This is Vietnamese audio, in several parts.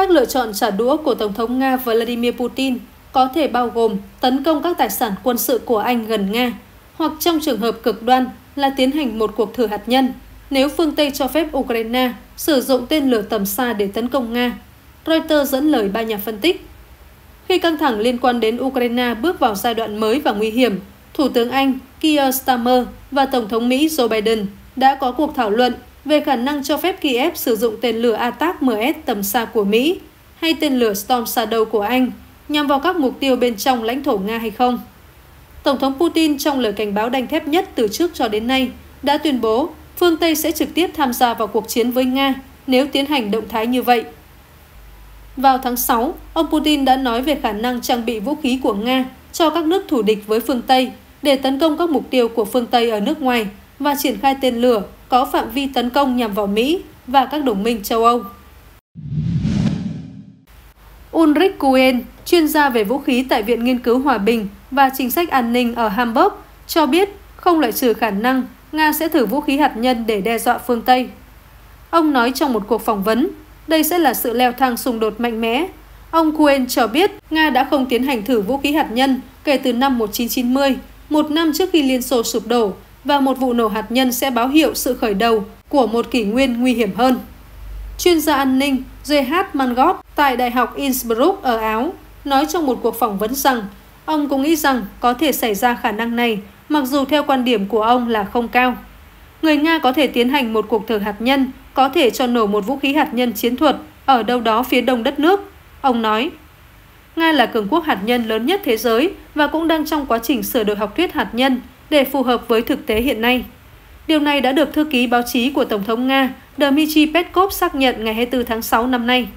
Các lựa chọn trả đũa của Tổng thống Nga Vladimir Putin có thể bao gồm tấn công các tài sản quân sự của Anh gần Nga, hoặc trong trường hợp cực đoan là tiến hành một cuộc thử hạt nhân nếu phương Tây cho phép Ukraine sử dụng tên lửa tầm xa để tấn công Nga. Reuters dẫn lời ba nhà phân tích. Khi căng thẳng liên quan đến Ukraine bước vào giai đoạn mới và nguy hiểm, Thủ tướng Anh Keir Starmer và Tổng thống Mỹ Joe Biden đã có cuộc thảo luận về khả năng cho phép Kiev sử dụng tên lửa ATAC-MS tầm xa của Mỹ hay tên lửa Storm Shadow của Anh nhằm vào các mục tiêu bên trong lãnh thổ Nga hay không. Tổng thống Putin trong lời cảnh báo đanh thép nhất từ trước cho đến nay đã tuyên bố phương Tây sẽ trực tiếp tham gia vào cuộc chiến với Nga nếu tiến hành động thái như vậy. Vào tháng 6, ông Putin đã nói về khả năng trang bị vũ khí của Nga cho các nước thù địch với phương Tây để tấn công các mục tiêu của phương Tây ở nước ngoài và triển khai tên lửa có phạm vi tấn công nhằm vào Mỹ và các đồng minh châu Âu. Ulrich Kuen, chuyên gia về vũ khí tại Viện Nghiên cứu Hòa bình và Chính sách An ninh ở Hamburg, cho biết không loại trừ khả năng Nga sẽ thử vũ khí hạt nhân để đe dọa phương Tây. Ông nói trong một cuộc phỏng vấn, đây sẽ là sự leo thang xung đột mạnh mẽ. Ông Kuen cho biết Nga đã không tiến hành thử vũ khí hạt nhân kể từ năm 1990, một năm trước khi Liên Xô sụp đổ và một vụ nổ hạt nhân sẽ báo hiệu sự khởi đầu của một kỷ nguyên nguy hiểm hơn. Chuyên gia an ninh JH Mangot tại Đại học Innsbruck ở Áo nói trong một cuộc phỏng vấn rằng ông cũng nghĩ rằng có thể xảy ra khả năng này mặc dù theo quan điểm của ông là không cao. Người Nga có thể tiến hành một cuộc thử hạt nhân, có thể cho nổ một vũ khí hạt nhân chiến thuật ở đâu đó phía đông đất nước, ông nói. Nga là cường quốc hạt nhân lớn nhất thế giới và cũng đang trong quá trình sửa đổi học thuyết hạt nhân để phù hợp với thực tế hiện nay. Điều này đã được thư ký báo chí của Tổng thống Nga Dmitry Peskov xác nhận ngày 24 tháng 6 năm nay.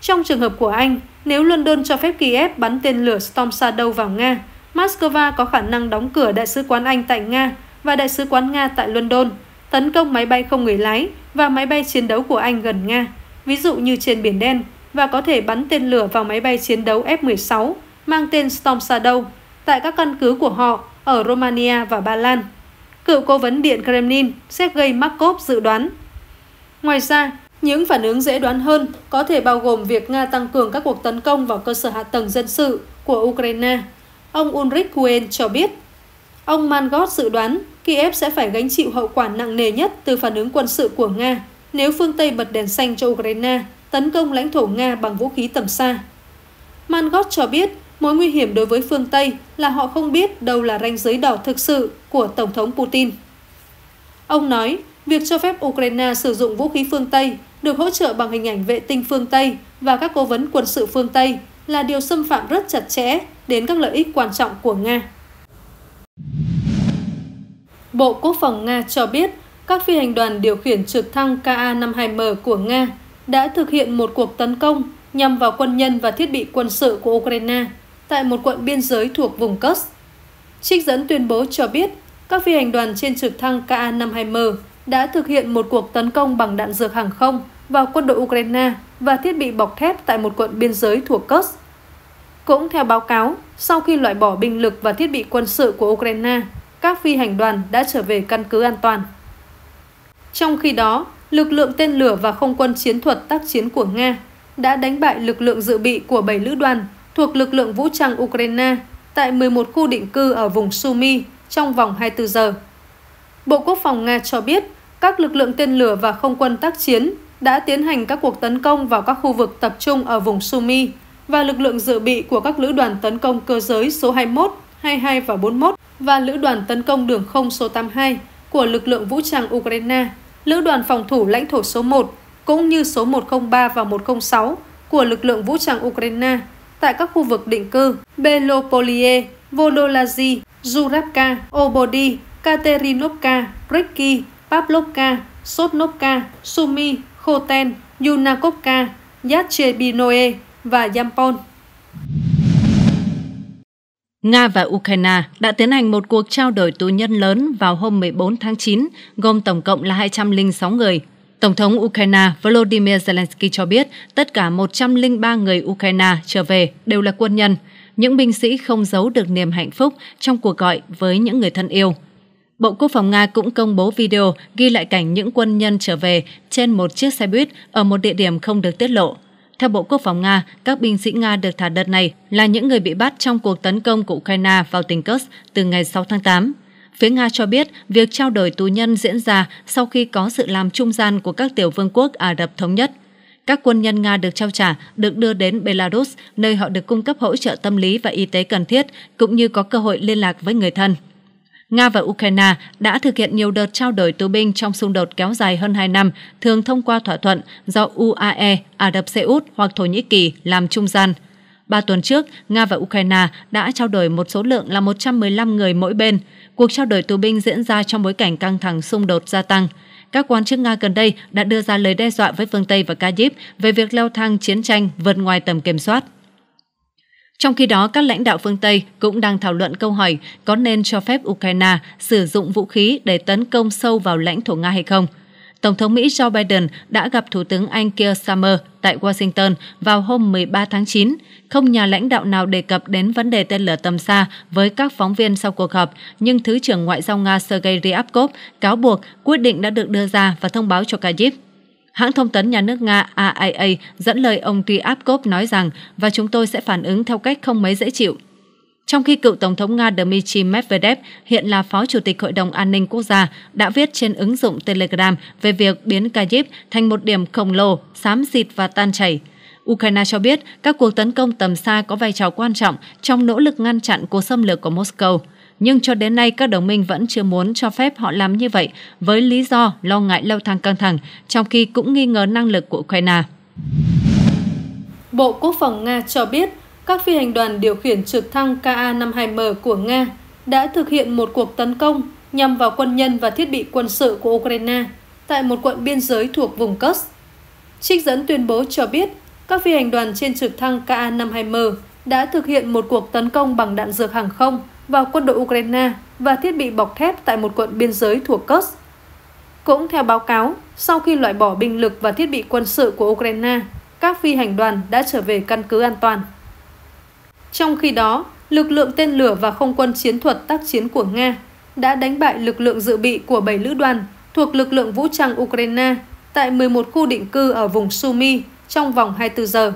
Trong trường hợp của Anh, nếu London cho phép Kiev bắn tên lửa Storm Shadow vào Nga, Moscow có khả năng đóng cửa Đại sứ quán Anh tại Nga và Đại sứ quán Nga tại London, tấn công máy bay không người lái và máy bay chiến đấu của Anh gần Nga, ví dụ như trên Biển Đen, và có thể bắn tên lửa vào máy bay chiến đấu F-16 mang tên Storm Shadow tại các căn cứ của họ ở Romania và Ba Lan. Cựu cố vấn Điện Kremlin Sergei Makov dự đoán. Ngoài ra, những phản ứng dễ đoán hơn có thể bao gồm việc Nga tăng cường các cuộc tấn công vào cơ sở hạ tầng dân sự của Ukraine. Ông Ulrich Kuen cho biết, ông Mangot dự đoán Kiev sẽ phải gánh chịu hậu quả nặng nề nhất từ phản ứng quân sự của Nga nếu phương Tây bật đèn xanh cho Ukraine tấn công lãnh thổ Nga bằng vũ khí tầm xa. Mangot cho biết Mối nguy hiểm đối với phương Tây là họ không biết đâu là ranh giới đỏ thực sự của Tổng thống Putin. Ông nói, việc cho phép Ukraine sử dụng vũ khí phương Tây được hỗ trợ bằng hình ảnh vệ tinh phương Tây và các cố vấn quân sự phương Tây là điều xâm phạm rất chặt chẽ đến các lợi ích quan trọng của Nga. Bộ Quốc phòng Nga cho biết các phi hành đoàn điều khiển trực thăng Ka-52M của Nga đã thực hiện một cuộc tấn công nhằm vào quân nhân và thiết bị quân sự của Ukraine tại một quận biên giới thuộc vùng Kursk. Trích dẫn tuyên bố cho biết các phi hành đoàn trên trực thăng Ka-52M đã thực hiện một cuộc tấn công bằng đạn dược hàng không vào quân đội Ukraine và thiết bị bọc thép tại một quận biên giới thuộc Kursk. Cũng theo báo cáo, sau khi loại bỏ binh lực và thiết bị quân sự của Ukraine, các phi hành đoàn đã trở về căn cứ an toàn. Trong khi đó, lực lượng tên lửa và không quân chiến thuật tác chiến của Nga đã đánh bại lực lượng dự bị của 7 lữ đoàn thuộc lực lượng vũ trang Ukraine tại 11 khu định cư ở vùng Sumy trong vòng 24 giờ. Bộ Quốc phòng Nga cho biết các lực lượng tên lửa và không quân tác chiến đã tiến hành các cuộc tấn công vào các khu vực tập trung ở vùng Sumy và lực lượng dự bị của các lữ đoàn tấn công cơ giới số 21, 22 và 41 và lữ đoàn tấn công đường không số 82 của lực lượng vũ trang Ukraine, lữ đoàn phòng thủ lãnh thổ số 1 cũng như số 103 và 106 của lực lượng vũ trang Ukraine tại các khu vực định cư Belopolie, Vodolazi, Zurabka, Obodi, Katerinovka, Breki, Pavlovka, Sotnovka, Sumi, Khoten, Yunakovka, Yachebinoe và Yampol. Nga và Ukraine đã tiến hành một cuộc trao đổi tù nhân lớn vào hôm 14 tháng 9, gồm tổng cộng là 206 người Tổng thống Ukraine Volodymyr Zelensky cho biết tất cả 103 người Ukraine trở về đều là quân nhân, những binh sĩ không giấu được niềm hạnh phúc trong cuộc gọi với những người thân yêu. Bộ Quốc phòng Nga cũng công bố video ghi lại cảnh những quân nhân trở về trên một chiếc xe buýt ở một địa điểm không được tiết lộ. Theo Bộ Quốc phòng Nga, các binh sĩ Nga được thả đợt này là những người bị bắt trong cuộc tấn công của Ukraine vào tỉnh Kursk từ ngày 6 tháng 8. Phía Nga cho biết việc trao đổi tù nhân diễn ra sau khi có sự làm trung gian của các tiểu vương quốc Ả Rập Thống Nhất. Các quân nhân Nga được trao trả được đưa đến Belarus, nơi họ được cung cấp hỗ trợ tâm lý và y tế cần thiết, cũng như có cơ hội liên lạc với người thân. Nga và Ukraine đã thực hiện nhiều đợt trao đổi tù binh trong xung đột kéo dài hơn 2 năm, thường thông qua thỏa thuận do UAE, Ả Rập Xê Út hoặc Thổ Nhĩ Kỳ làm trung gian. Ba tuần trước, Nga và Ukraine đã trao đổi một số lượng là 115 người mỗi bên cuộc trao đổi tù binh diễn ra trong bối cảnh căng thẳng xung đột gia tăng. Các quan chức Nga gần đây đã đưa ra lời đe dọa với phương Tây và Kyiv về việc leo thang chiến tranh vượt ngoài tầm kiểm soát. Trong khi đó, các lãnh đạo phương Tây cũng đang thảo luận câu hỏi có nên cho phép Ukraine sử dụng vũ khí để tấn công sâu vào lãnh thổ Nga hay không – Tổng thống Mỹ Joe Biden đã gặp Thủ tướng Anh Keir Starmer tại Washington vào hôm 13 tháng 9. Không nhà lãnh đạo nào đề cập đến vấn đề tên lửa tầm xa với các phóng viên sau cuộc họp, nhưng Thứ trưởng Ngoại giao Nga Sergei Ryabkov cáo buộc quyết định đã được đưa ra và thông báo cho Kyiv. Hãng thông tấn nhà nước Nga AIA dẫn lời ông Ryabkov nói rằng và chúng tôi sẽ phản ứng theo cách không mấy dễ chịu trong khi cựu Tổng thống Nga Dmitry Medvedev, hiện là Phó Chủ tịch Hội đồng An ninh Quốc gia, đã viết trên ứng dụng Telegram về việc biến Kyiv thành một điểm khổng lồ, xám xịt và tan chảy. Ukraine cho biết các cuộc tấn công tầm xa có vai trò quan trọng trong nỗ lực ngăn chặn cuộc xâm lược của Moscow. Nhưng cho đến nay, các đồng minh vẫn chưa muốn cho phép họ làm như vậy với lý do lo ngại leo thang căng thẳng, trong khi cũng nghi ngờ năng lực của Ukraine. Bộ Quốc phòng Nga cho biết các phi hành đoàn điều khiển trực thăng Ka-52M của Nga đã thực hiện một cuộc tấn công nhằm vào quân nhân và thiết bị quân sự của Ukraine tại một quận biên giới thuộc vùng Kursk. Trích dẫn tuyên bố cho biết các phi hành đoàn trên trực thăng Ka-52M đã thực hiện một cuộc tấn công bằng đạn dược hàng không vào quân đội Ukraine và thiết bị bọc thép tại một quận biên giới thuộc Kursk. Cũng theo báo cáo, sau khi loại bỏ binh lực và thiết bị quân sự của Ukraine, các phi hành đoàn đã trở về căn cứ an toàn. Trong khi đó, lực lượng tên lửa và không quân chiến thuật tác chiến của Nga đã đánh bại lực lượng dự bị của 7 lữ đoàn thuộc lực lượng vũ trang Ukraine tại 11 khu định cư ở vùng Sumy trong vòng 24 giờ.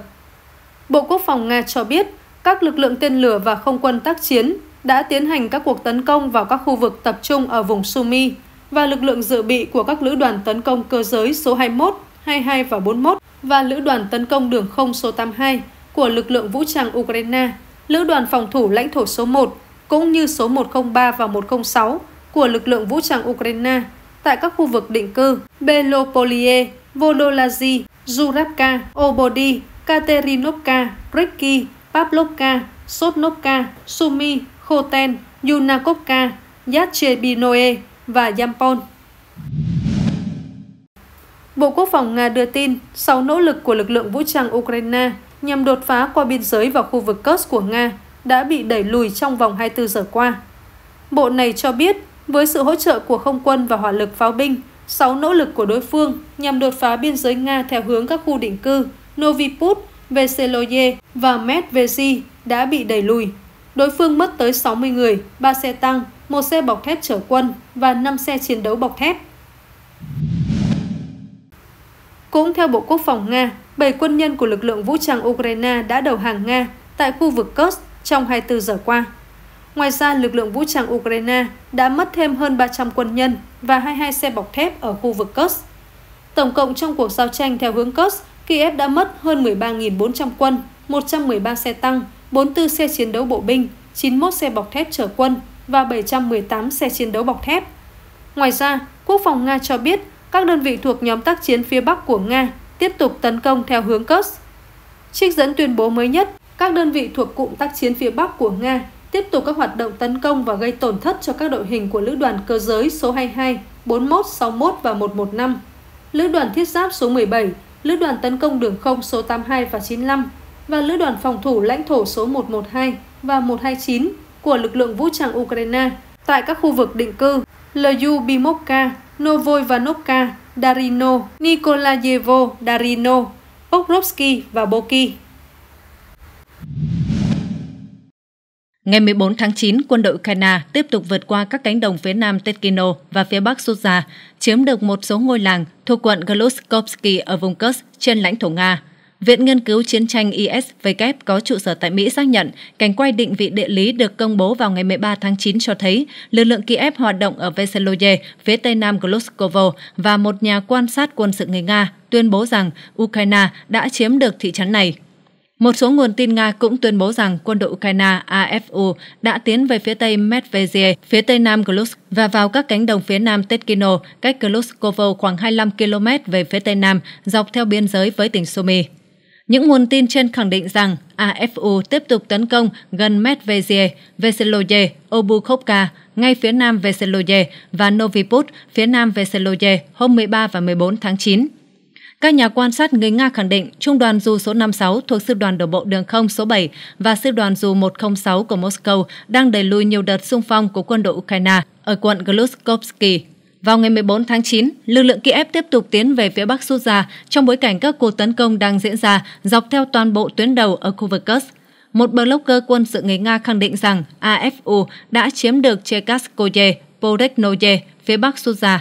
Bộ Quốc phòng Nga cho biết các lực lượng tên lửa và không quân tác chiến đã tiến hành các cuộc tấn công vào các khu vực tập trung ở vùng Sumy và lực lượng dự bị của các lữ đoàn tấn công cơ giới số 21, 22 và 41 và lữ đoàn tấn công đường không số 82 của lực lượng vũ trang Ukraine Lữ đoàn phòng thủ lãnh thổ số 1 cũng như số 103 và 106 của lực lượng vũ trang Ukraine tại các khu vực định cư Belopolie, Vodolazi, Zurabka, Obodi, Katerinovka, Breki, Pavlovka, Sotnovka, Sumi, Khoten, Yunakovka, Yachebinoe và Yampon. Bộ Quốc phòng Nga đưa tin, sau nỗ lực của lực lượng vũ trang Ukraine nhằm đột phá qua biên giới vào khu vực Kursk của Nga đã bị đẩy lùi trong vòng 24 giờ qua. Bộ này cho biết, với sự hỗ trợ của không quân và hỏa lực pháo binh, 6 nỗ lực của đối phương nhằm đột phá biên giới Nga theo hướng các khu định cư Noviput, Veseloye và Medvezi đã bị đẩy lùi. Đối phương mất tới 60 người, 3 xe tăng, một xe bọc thép chở quân và 5 xe chiến đấu bọc thép. Cũng theo Bộ Quốc phòng Nga, 7 quân nhân của lực lượng vũ trang Ukraine đã đầu hàng Nga tại khu vực Kursk trong 24 giờ qua. Ngoài ra, lực lượng vũ trang Ukraine đã mất thêm hơn 300 quân nhân và 22 xe bọc thép ở khu vực Kursk. Tổng cộng trong cuộc giao tranh theo hướng Kursk, Kiev đã mất hơn 13.400 quân, 113 xe tăng, 44 xe chiến đấu bộ binh, 91 xe bọc thép chở quân và 718 xe chiến đấu bọc thép. Ngoài ra, Quốc phòng Nga cho biết các đơn vị thuộc nhóm tác chiến phía Bắc của Nga tiếp tục tấn công theo hướng Kursk. Trích dẫn tuyên bố mới nhất, các đơn vị thuộc cụm tác chiến phía Bắc của Nga tiếp tục các hoạt động tấn công và gây tổn thất cho các đội hình của Lữ đoàn cơ giới số 22, 41, 61 và 115, Lữ đoàn thiết giáp số 17, Lữ đoàn tấn công đường không số 82 và 95 và Lữ đoàn phòng thủ lãnh thổ số 112 và 129 của lực lượng vũ trang Ukraine tại các khu vực định cư Lyubimovka, Novoivanovka, Darino, Nikolayevo, Darino, Pokrovsky và Boki. Ngày 14 tháng 9, quân đội Ukraine tiếp tục vượt qua các cánh đồng phía nam Tetkino và phía bắc Suza, chiếm được một số ngôi làng thuộc quận Goloshkovsky ở vùng Kursk trên lãnh thổ Nga. Viện Nghiên cứu Chiến tranh ISW có trụ sở tại Mỹ xác nhận cảnh quay định vị địa lý được công bố vào ngày 13 tháng 9 cho thấy lực lượng Kiev hoạt động ở Veseloye, phía tây nam Gloskovo và một nhà quan sát quân sự người Nga tuyên bố rằng Ukraine đã chiếm được thị trấn này. Một số nguồn tin Nga cũng tuyên bố rằng quân đội Ukraine AFU đã tiến về phía tây Medvezie, phía tây nam Klusk và vào các cánh đồng phía nam Tetkino, cách Kluskovo khoảng 25 km về phía tây nam, dọc theo biên giới với tỉnh Sumy. Những nguồn tin trên khẳng định rằng AFU tiếp tục tấn công gần Medvedev, Veseloye, Obukhovka, ngay phía nam Veseloye và Noviput, phía nam Veseloye hôm 13 và 14 tháng 9. Các nhà quan sát người Nga khẳng định trung đoàn dù số 56 thuộc sư đoàn đổ bộ đường không số 7 và sư đoàn dù 106 của Moscow đang đẩy lùi nhiều đợt xung phong của quân đội Ukraine ở quận Glushkovsky vào ngày 14 tháng 9, lực lượng Kiev tiếp tục tiến về phía Bắc rút trong bối cảnh các cuộc tấn công đang diễn ra dọc theo toàn bộ tuyến đầu ở khu vực Kursk. Một blogger quân sự người Nga khẳng định rằng AFU đã chiếm được Chekaskoye, Poreknoye, phía Bắc Suza.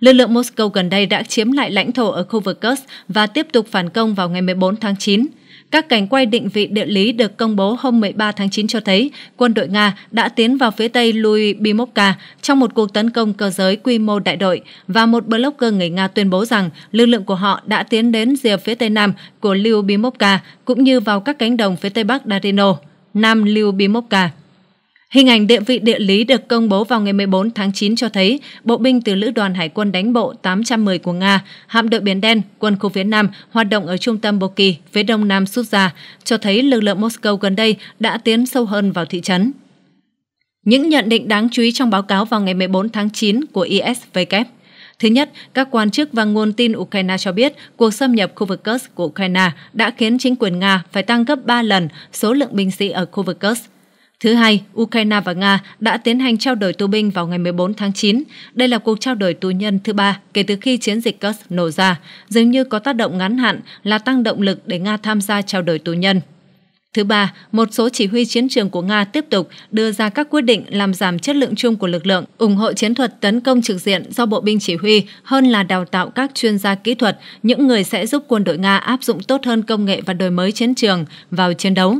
Lực lượng Moscow gần đây đã chiếm lại lãnh thổ ở khu vực Kursk và tiếp tục phản công vào ngày 14 tháng 9. Các cảnh quay định vị địa lý được công bố hôm 13 tháng 9 cho thấy quân đội Nga đã tiến vào phía tây Lui Bimovka trong một cuộc tấn công cơ giới quy mô đại đội và một blogger người Nga tuyên bố rằng lực lượng của họ đã tiến đến rìa phía tây nam của Liu Bimovka cũng như vào các cánh đồng phía tây bắc Darino, nam Liu Bimovka. Hình ảnh địa vị địa lý được công bố vào ngày 14 tháng 9 cho thấy bộ binh từ Lữ đoàn Hải quân đánh bộ 810 của Nga, hạm đội Biển Đen, quân khu phía Nam hoạt động ở trung tâm Boki, phía đông nam Suzha, cho thấy lực lượng Moscow gần đây đã tiến sâu hơn vào thị trấn. Những nhận định đáng chú ý trong báo cáo vào ngày 14 tháng 9 của ISVK. Thứ nhất, các quan chức và nguồn tin Ukraine cho biết cuộc xâm nhập khu vực Kursk của Ukraine đã khiến chính quyền Nga phải tăng gấp 3 lần số lượng binh sĩ ở khu vực Kursk Thứ hai, Ukraine và Nga đã tiến hành trao đổi tù binh vào ngày 14 tháng 9. Đây là cuộc trao đổi tù nhân thứ ba kể từ khi chiến dịch Kursk nổ ra, dường như có tác động ngắn hạn là tăng động lực để Nga tham gia trao đổi tù nhân. Thứ ba, một số chỉ huy chiến trường của Nga tiếp tục đưa ra các quyết định làm giảm chất lượng chung của lực lượng, ủng hộ chiến thuật tấn công trực diện do bộ binh chỉ huy hơn là đào tạo các chuyên gia kỹ thuật, những người sẽ giúp quân đội Nga áp dụng tốt hơn công nghệ và đổi mới chiến trường vào chiến đấu.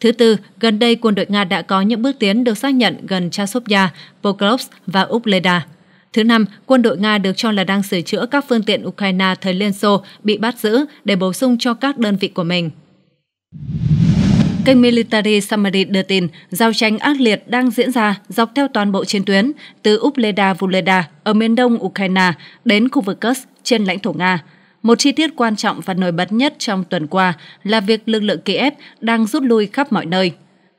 Thứ tư, gần đây quân đội Nga đã có những bước tiến được xác nhận gần Chasovya, Pokrovsk và Upleda. Thứ năm, quân đội Nga được cho là đang sửa chữa các phương tiện Ukraine thời Liên Xô bị bắt giữ để bổ sung cho các đơn vị của mình. Kênh Military Summary đưa tin, giao tranh ác liệt đang diễn ra dọc theo toàn bộ chiến tuyến, từ Upleda-Vuleda ở miền đông Ukraine đến khu vực Kursk trên lãnh thổ Nga – một chi tiết quan trọng và nổi bật nhất trong tuần qua là việc lực lượng Kiev đang rút lui khắp mọi nơi.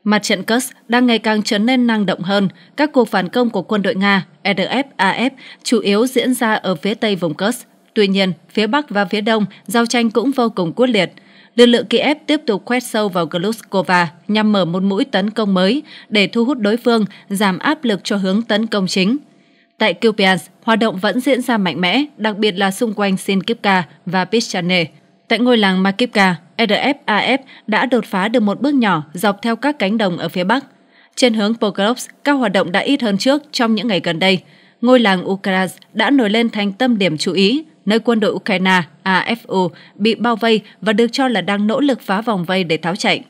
Mặt trận Kursk đang ngày càng trở nên năng động hơn. Các cuộc phản công của quân đội Nga, RF, AF chủ yếu diễn ra ở phía tây vùng Kursk. Tuy nhiên, phía bắc và phía đông, giao tranh cũng vô cùng quyết liệt – lực lượng Kiev tiếp tục quét sâu vào Gluskova nhằm mở một mũi tấn công mới để thu hút đối phương, giảm áp lực cho hướng tấn công chính. Tại Kupiansk, hoạt động vẫn diễn ra mạnh mẽ, đặc biệt là xung quanh Sinkivka và Pichane. Tại ngôi làng Makivka, RFAF e đã đột phá được một bước nhỏ dọc theo các cánh đồng ở phía Bắc. Trên hướng Pokrovs các hoạt động đã ít hơn trước trong những ngày gần đây. Ngôi làng Ukraz đã nổi lên thành tâm điểm chú ý, nơi quân đội Ukraine AFU bị bao vây và được cho là đang nỗ lực phá vòng vây để tháo chạy.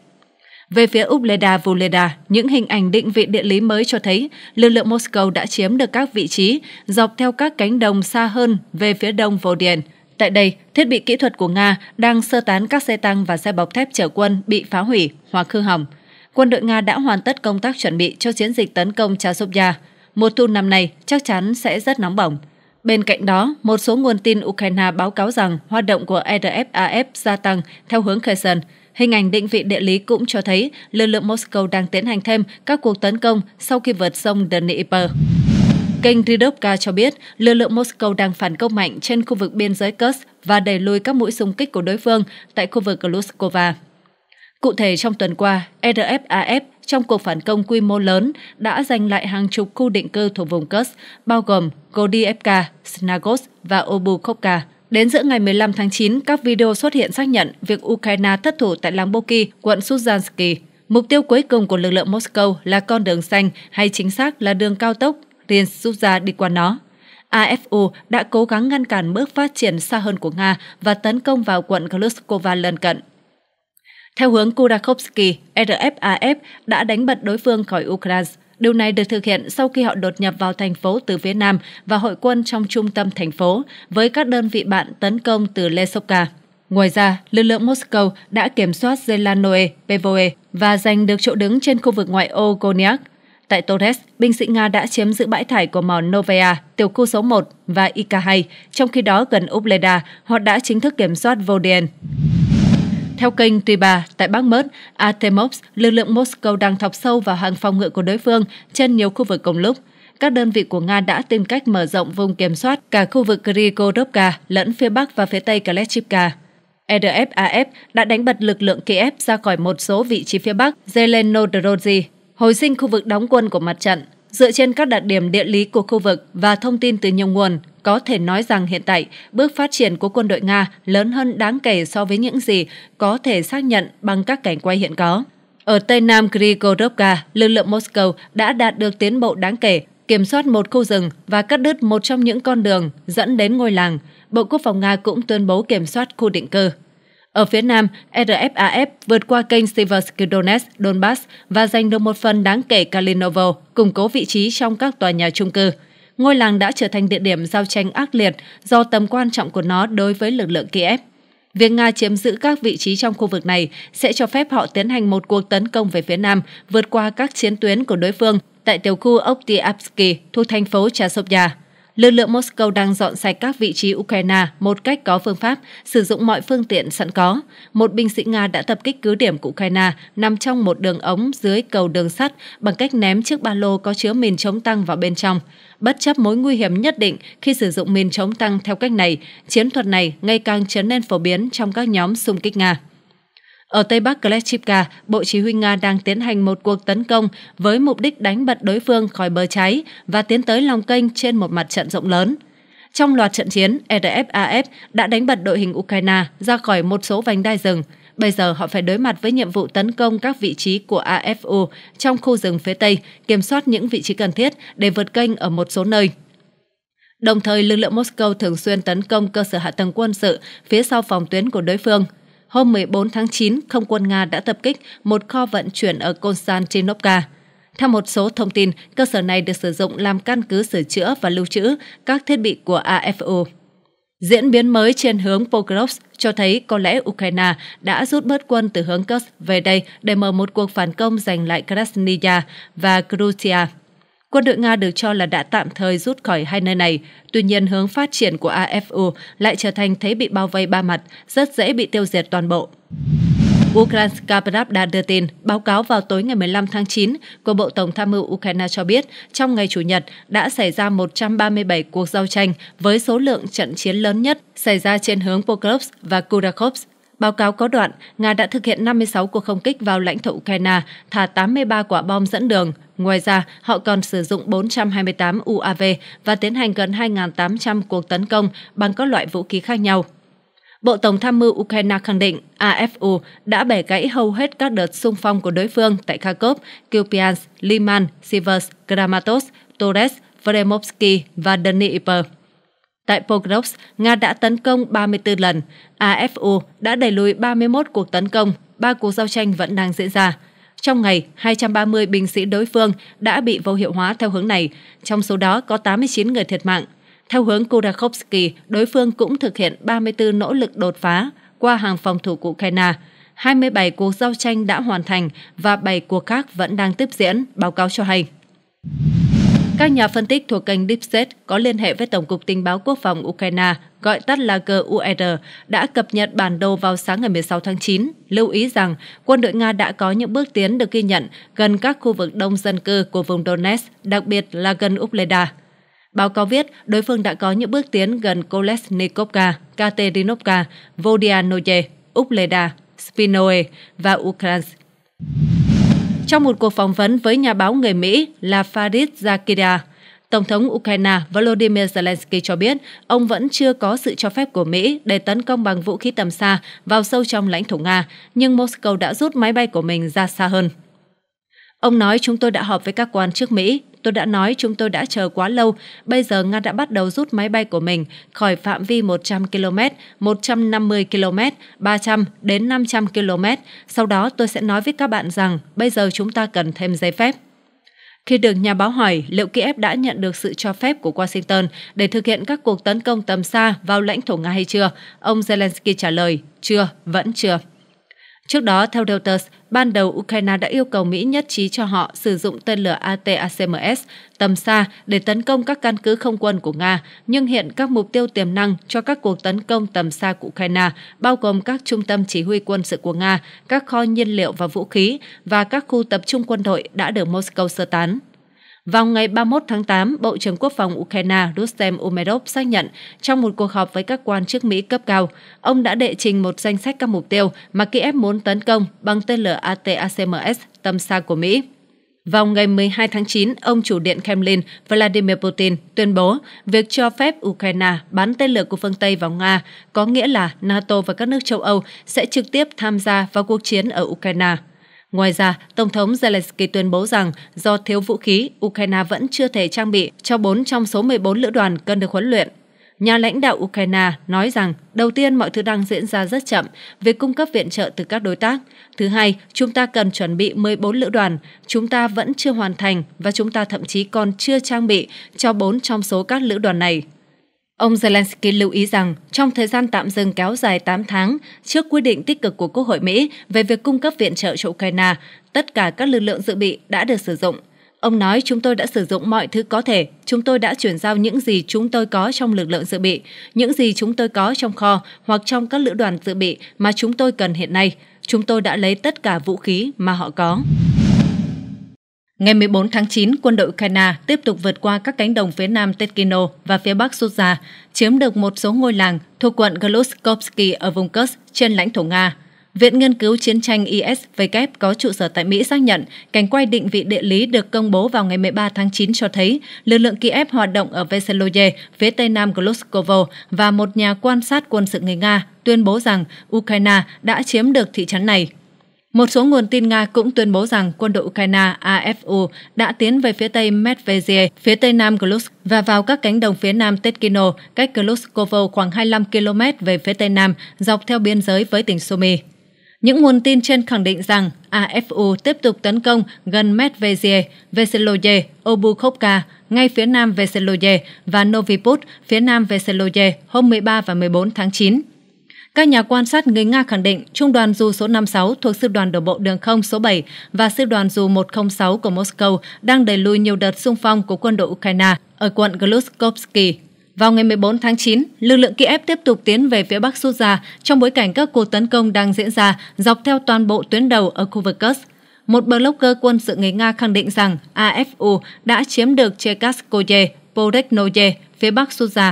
Về phía Ubleda Vuleda, những hình ảnh định vị địa lý mới cho thấy lực lượng Moscow đã chiếm được các vị trí dọc theo các cánh đồng xa hơn về phía đông Vodian. Tại đây, thiết bị kỹ thuật của Nga đang sơ tán các xe tăng và xe bọc thép chở quân bị phá hủy hoặc hư hỏng. Quân đội Nga đã hoàn tất công tác chuẩn bị cho chiến dịch tấn công Chasovya. Mùa thu năm nay chắc chắn sẽ rất nóng bỏng. Bên cạnh đó, một số nguồn tin Ukraine báo cáo rằng hoạt động của RFAF gia tăng theo hướng Kherson – Hình ảnh định vị địa lý cũng cho thấy lực lượng Moscow đang tiến hành thêm các cuộc tấn công sau khi vượt sông Dnieper. Kênh Ridovka cho biết lực lượng Moscow đang phản công mạnh trên khu vực biên giới Kursk và đẩy lùi các mũi xung kích của đối phương tại khu vực Gluskova. Cụ thể, trong tuần qua, RFAF trong cuộc phản công quy mô lớn đã giành lại hàng chục khu định cư thuộc vùng Kursk, bao gồm Gordievka, Snagos và Obukhovka. Đến giữa ngày 15 tháng 9, các video xuất hiện xác nhận việc Ukraine thất thủ tại làng Boki, quận Suzhansky. Mục tiêu cuối cùng của lực lượng Moscow là con đường xanh hay chính xác là đường cao tốc Riensuza đi qua nó. AFU đã cố gắng ngăn cản bước phát triển xa hơn của Nga và tấn công vào quận Gluskova lân cận. Theo hướng Kurakovsky, RFAF đã đánh bật đối phương khỏi Ukraine Điều này được thực hiện sau khi họ đột nhập vào thành phố từ phía Nam và hội quân trong trung tâm thành phố với các đơn vị bạn tấn công từ Lesovka. Ngoài ra, lực lượng Moscow đã kiểm soát Zelanoe, Pevoe và giành được chỗ đứng trên khu vực ngoại ô Goniak. Tại Torres, binh sĩ Nga đã chiếm giữ bãi thải của mỏ Novaya, tiểu khu số 1 và IK2, trong khi đó gần Ubleda, họ đã chính thức kiểm soát Vodien. Theo kênh Tuiba tại Bắc Mớt, Artemovsk, lực lượng Moscow đang thọc sâu vào hàng phòng ngự của đối phương trên nhiều khu vực cùng lúc. Các đơn vị của Nga đã tìm cách mở rộng vùng kiểm soát cả khu vực Grigorovka lẫn phía Bắc và phía Tây Kalechivka. RFAF e đã đánh bật lực lượng Kiev ra khỏi một số vị trí phía Bắc Zelenodrozy, hồi sinh khu vực đóng quân của mặt trận. Dựa trên các đặc điểm địa lý của khu vực và thông tin từ nhiều nguồn, có thể nói rằng hiện tại, bước phát triển của quân đội Nga lớn hơn đáng kể so với những gì có thể xác nhận bằng các cảnh quay hiện có. Ở Tây Nam Grigorovka, lực lượng Moscow đã đạt được tiến bộ đáng kể, kiểm soát một khu rừng và cắt đứt một trong những con đường dẫn đến ngôi làng. Bộ Quốc phòng Nga cũng tuyên bố kiểm soát khu định cư. Ở phía Nam, RFAF vượt qua kênh Severodonetsk, Donbass và giành được một phần đáng kể Kalinovo, củng cố vị trí trong các tòa nhà trung cư. Ngôi làng đã trở thành địa điểm giao tranh ác liệt do tầm quan trọng của nó đối với lực lượng Kiev. Việc Nga chiếm giữ các vị trí trong khu vực này sẽ cho phép họ tiến hành một cuộc tấn công về phía Nam, vượt qua các chiến tuyến của đối phương tại tiểu khu Oktyabsky thuộc thành phố Chasovya lực lượng Moscow đang dọn sạch các vị trí Ukraine một cách có phương pháp, sử dụng mọi phương tiện sẵn có. Một binh sĩ Nga đã tập kích cứ điểm của Ukraine nằm trong một đường ống dưới cầu đường sắt bằng cách ném chiếc ba lô có chứa mìn chống tăng vào bên trong. Bất chấp mối nguy hiểm nhất định khi sử dụng mìn chống tăng theo cách này, chiến thuật này ngày càng trở nên phổ biến trong các nhóm xung kích Nga. Ở Tây Bắc Kleshchivka, Bộ Chỉ huy Nga đang tiến hành một cuộc tấn công với mục đích đánh bật đối phương khỏi bờ cháy và tiến tới lòng kênh trên một mặt trận rộng lớn. Trong loạt trận chiến, RFAF e đã đánh bật đội hình Ukraine ra khỏi một số vành đai rừng. Bây giờ họ phải đối mặt với nhiệm vụ tấn công các vị trí của AFU trong khu rừng phía Tây, kiểm soát những vị trí cần thiết để vượt kênh ở một số nơi. Đồng thời, lực lượng Moscow thường xuyên tấn công cơ sở hạ tầng quân sự phía sau phòng tuyến của đối phương – hôm 14 tháng 9, không quân Nga đã tập kích một kho vận chuyển ở Konstantinovka. Theo một số thông tin, cơ sở này được sử dụng làm căn cứ sửa chữa và lưu trữ các thiết bị của AFU. Diễn biến mới trên hướng Pokrovsk cho thấy có lẽ Ukraine đã rút bớt quân từ hướng Kursk về đây để mở một cuộc phản công giành lại Krasnaya và Krutia. Quân đội Nga được cho là đã tạm thời rút khỏi hai nơi này, tuy nhiên hướng phát triển của AFU lại trở thành thế bị bao vây ba mặt, rất dễ bị tiêu diệt toàn bộ. Ukraine Pravda đưa tin, báo cáo vào tối ngày 15 tháng 9 của Bộ Tổng tham mưu Ukraine cho biết, trong ngày Chủ nhật đã xảy ra 137 cuộc giao tranh với số lượng trận chiến lớn nhất xảy ra trên hướng Pokrovsk và Kudakhovsk Báo cáo có đoạn, Nga đã thực hiện 56 cuộc không kích vào lãnh thổ Ukraine, thả 83 quả bom dẫn đường, Ngoài ra, họ còn sử dụng 428 UAV và tiến hành gần 2.800 cuộc tấn công bằng các loại vũ khí khác nhau. Bộ Tổng tham mưu Ukraine khẳng định AFU đã bẻ gãy hầu hết các đợt xung phong của đối phương tại Kharkov, Kupiansk, Liman, Sivers, Kramatorsk, Torres, Vremovsky và Dnipro. Tại Pokrovsk, Nga đã tấn công 34 lần, AFU đã đẩy lùi 31 cuộc tấn công, ba cuộc giao tranh vẫn đang diễn ra. Trong ngày, 230 binh sĩ đối phương đã bị vô hiệu hóa theo hướng này, trong số đó có 89 người thiệt mạng. Theo hướng Kurakhovsky, đối phương cũng thực hiện 34 nỗ lực đột phá qua hàng phòng thủ của Ukraine. 27 cuộc giao tranh đã hoàn thành và 7 cuộc khác vẫn đang tiếp diễn, báo cáo cho hay. Các nhà phân tích thuộc kênh DeepSet có liên hệ với Tổng cục Tình báo Quốc phòng Ukraine gọi tắt là GUR, e đã cập nhật bản đồ vào sáng ngày 16 tháng 9, lưu ý rằng quân đội Nga đã có những bước tiến được ghi nhận gần các khu vực đông dân cư của vùng Donetsk, đặc biệt là gần Upleda. Báo cáo viết, đối phương đã có những bước tiến gần Kolesnikovka, Katerinovka, Vodianoye, Upleda, Spinoe và Ukrainsk. Trong một cuộc phỏng vấn với nhà báo người Mỹ là Farid Zakira. Tổng thống Ukraine Volodymyr Zelensky cho biết ông vẫn chưa có sự cho phép của Mỹ để tấn công bằng vũ khí tầm xa vào sâu trong lãnh thổ Nga, nhưng Moscow đã rút máy bay của mình ra xa hơn. Ông nói chúng tôi đã họp với các quan chức Mỹ, tôi đã nói chúng tôi đã chờ quá lâu, bây giờ Nga đã bắt đầu rút máy bay của mình khỏi phạm vi 100 km, 150 km, 300 đến 500 km. Sau đó tôi sẽ nói với các bạn rằng bây giờ chúng ta cần thêm giấy phép. Khi được nhà báo hỏi liệu Kiev đã nhận được sự cho phép của Washington để thực hiện các cuộc tấn công tầm xa vào lãnh thổ Nga hay chưa, ông Zelensky trả lời, chưa, vẫn chưa. Trước đó, theo Reuters, ban đầu Ukraine đã yêu cầu Mỹ nhất trí cho họ sử dụng tên lửa ATACMS tầm xa để tấn công các căn cứ không quân của Nga, nhưng hiện các mục tiêu tiềm năng cho các cuộc tấn công tầm xa của Ukraine bao gồm các trung tâm chỉ huy quân sự của Nga, các kho nhiên liệu và vũ khí và các khu tập trung quân đội đã được Moscow sơ tán. Vào ngày 31 tháng 8, Bộ trưởng Quốc phòng Ukraine Rustem Umerov xác nhận trong một cuộc họp với các quan chức Mỹ cấp cao, ông đã đệ trình một danh sách các mục tiêu mà Kiev muốn tấn công bằng tên lửa ATACMS tầm xa của Mỹ. Vào ngày 12 tháng 9, ông chủ điện Kremlin Vladimir Putin tuyên bố việc cho phép Ukraine bán tên lửa của phương Tây vào Nga có nghĩa là NATO và các nước châu Âu sẽ trực tiếp tham gia vào cuộc chiến ở Ukraine. Ngoài ra, Tổng thống Zelensky tuyên bố rằng do thiếu vũ khí, Ukraine vẫn chưa thể trang bị cho 4 trong số 14 lữ đoàn cần được huấn luyện. Nhà lãnh đạo Ukraine nói rằng đầu tiên mọi thứ đang diễn ra rất chậm về cung cấp viện trợ từ các đối tác. Thứ hai, chúng ta cần chuẩn bị 14 lữ đoàn, chúng ta vẫn chưa hoàn thành và chúng ta thậm chí còn chưa trang bị cho 4 trong số các lữ đoàn này. Ông Zelensky lưu ý rằng trong thời gian tạm dừng kéo dài 8 tháng trước quyết định tích cực của Quốc hội Mỹ về việc cung cấp viện trợ cho Ukraine, tất cả các lực lượng dự bị đã được sử dụng. Ông nói chúng tôi đã sử dụng mọi thứ có thể, chúng tôi đã chuyển giao những gì chúng tôi có trong lực lượng dự bị, những gì chúng tôi có trong kho hoặc trong các lữ đoàn dự bị mà chúng tôi cần hiện nay. Chúng tôi đã lấy tất cả vũ khí mà họ có. Ngày 14 tháng 9, quân đội Ukraine tiếp tục vượt qua các cánh đồng phía nam Tetkino và phía bắc Suza, chiếm được một số ngôi làng thuộc quận Glushkovsky ở vùng Kursk trên lãnh thổ Nga. Viện Nghiên cứu Chiến tranh ISW có trụ sở tại Mỹ xác nhận cảnh quay định vị địa lý được công bố vào ngày 13 tháng 9 cho thấy lực lượng Kiev hoạt động ở Veseloye, phía tây nam Gloskovo và một nhà quan sát quân sự người Nga tuyên bố rằng Ukraine đã chiếm được thị trấn này. Một số nguồn tin Nga cũng tuyên bố rằng quân đội Ukraine AFU đã tiến về phía tây Medvedev, phía tây nam Glusk và vào các cánh đồng phía nam Tetkino, cách Gluskovo khoảng 25 km về phía tây nam, dọc theo biên giới với tỉnh Sumy. Những nguồn tin trên khẳng định rằng AFU tiếp tục tấn công gần Medvedev, Veseloye, Obukhovka, ngay phía nam Veseloye và Noviput, phía nam Veseloye hôm 13 và 14 tháng 9. Các nhà quan sát người Nga khẳng định trung đoàn dù số 56 thuộc sư đoàn đổ bộ đường không số 7 và sư đoàn dù 106 của Moscow đang đẩy lùi nhiều đợt xung phong của quân đội Ukraine ở quận Gluskovsky. Vào ngày 14 tháng 9, lực lượng Kiev tiếp tục tiến về phía Bắc Suza trong bối cảnh các cuộc tấn công đang diễn ra dọc theo toàn bộ tuyến đầu ở khu vực Kursk một blogger quân sự người Nga khẳng định rằng AFU đã chiếm được chekaskoye, Poreknoye, phía bắc Suza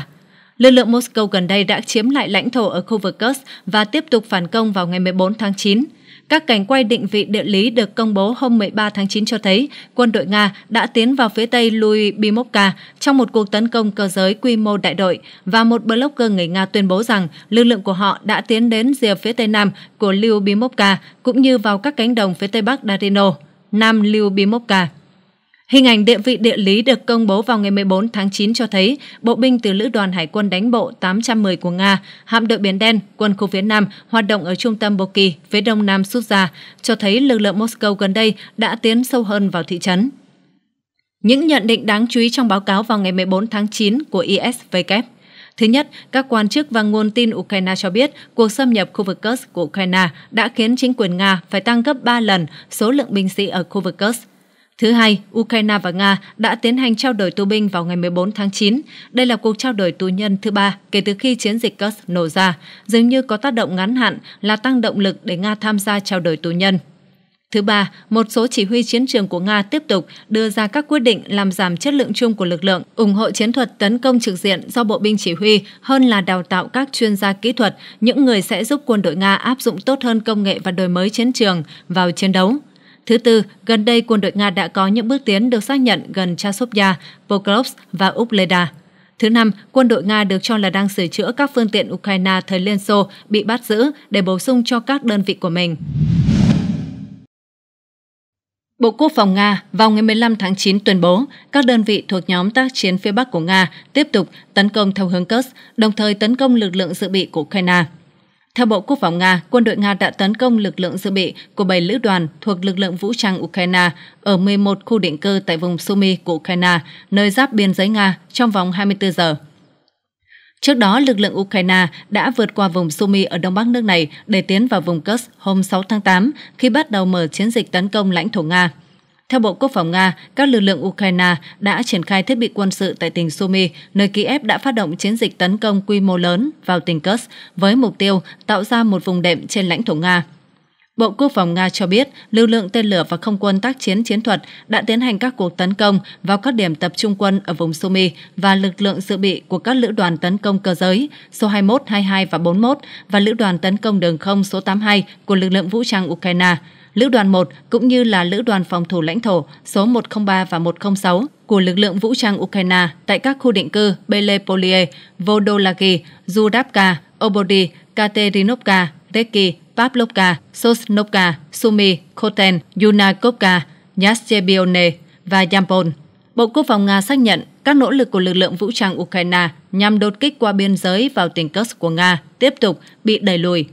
lực lượng Moscow gần đây đã chiếm lại lãnh thổ ở khu vực Kursk và tiếp tục phản công vào ngày 14 tháng 9. Các cảnh quay định vị địa lý được công bố hôm 13 tháng 9 cho thấy quân đội Nga đã tiến vào phía tây Lui Bimovka trong một cuộc tấn công cơ giới quy mô đại đội và một blogger người Nga tuyên bố rằng lực lượng của họ đã tiến đến rìa phía tây nam của Liu Bimovka cũng như vào các cánh đồng phía tây bắc Darino, nam Liu Bimovka. Hình ảnh địa vị địa lý được công bố vào ngày 14 tháng 9 cho thấy bộ binh từ Lữ đoàn Hải quân đánh bộ 810 của Nga, hạm đội Biển Đen, quân khu phía Nam hoạt động ở trung tâm Boki, phía đông nam Suzha, cho thấy lực lượng Moscow gần đây đã tiến sâu hơn vào thị trấn. Những nhận định đáng chú ý trong báo cáo vào ngày 14 tháng 9 của isvk Thứ nhất, các quan chức và nguồn tin Ukraine cho biết cuộc xâm nhập khu vực Kursk của Ukraine đã khiến chính quyền Nga phải tăng gấp 3 lần số lượng binh sĩ ở khu vực Kursk Thứ hai, Ukraine và Nga đã tiến hành trao đổi tù binh vào ngày 14 tháng 9. Đây là cuộc trao đổi tù nhân thứ ba kể từ khi chiến dịch Kursk nổ ra, dường như có tác động ngắn hạn là tăng động lực để Nga tham gia trao đổi tù nhân. Thứ ba, một số chỉ huy chiến trường của Nga tiếp tục đưa ra các quyết định làm giảm chất lượng chung của lực lượng, ủng hộ chiến thuật tấn công trực diện do bộ binh chỉ huy hơn là đào tạo các chuyên gia kỹ thuật, những người sẽ giúp quân đội Nga áp dụng tốt hơn công nghệ và đổi mới chiến trường vào chiến đấu. Thứ tư, gần đây quân đội Nga đã có những bước tiến được xác nhận gần Chasovya, Pokrovsk và Upleda. Thứ năm, quân đội Nga được cho là đang sửa chữa các phương tiện Ukraine thời Liên Xô bị bắt giữ để bổ sung cho các đơn vị của mình. Bộ Quốc phòng Nga vào ngày 15 tháng 9 tuyên bố các đơn vị thuộc nhóm tác chiến phía Bắc của Nga tiếp tục tấn công theo hướng Kursk, đồng thời tấn công lực lượng dự bị của Ukraine. Theo Bộ Quốc phòng Nga, quân đội Nga đã tấn công lực lượng dự bị của 7 lữ đoàn thuộc lực lượng vũ trang Ukraine ở 11 khu định cư tại vùng Sumy của Ukraine, nơi giáp biên giới Nga trong vòng 24 giờ. Trước đó, lực lượng Ukraine đã vượt qua vùng Sumy ở đông bắc nước này để tiến vào vùng Kursk hôm 6 tháng 8 khi bắt đầu mở chiến dịch tấn công lãnh thổ Nga. Theo Bộ Quốc phòng Nga, các lực lượng Ukraine đã triển khai thiết bị quân sự tại tỉnh Sumy, nơi Kiev đã phát động chiến dịch tấn công quy mô lớn vào tỉnh Kursk với mục tiêu tạo ra một vùng đệm trên lãnh thổ Nga. Bộ Quốc phòng Nga cho biết, lưu lượng tên lửa và không quân tác chiến chiến thuật đã tiến hành các cuộc tấn công vào các điểm tập trung quân ở vùng Sumy và lực lượng dự bị của các lữ đoàn tấn công cơ giới số 21, 22 và 41 và lữ đoàn tấn công đường không số 82 của lực lượng vũ trang Ukraine. Lữ đoàn 1 cũng như là Lữ đoàn phòng thủ lãnh thổ số 103 và 106 của lực lượng vũ trang Ukraine tại các khu định cư Belepolie, Vodolagi, Zudavka, Obody, Katerinovka, Reki, Pavlovka, Sosnovka, Sumi, Khoten, Yunakovka, Yastrebione và Yampol. Bộ Quốc phòng Nga xác nhận các nỗ lực của lực lượng vũ trang Ukraine nhằm đột kích qua biên giới vào tỉnh Kursk của Nga tiếp tục bị đẩy lùi.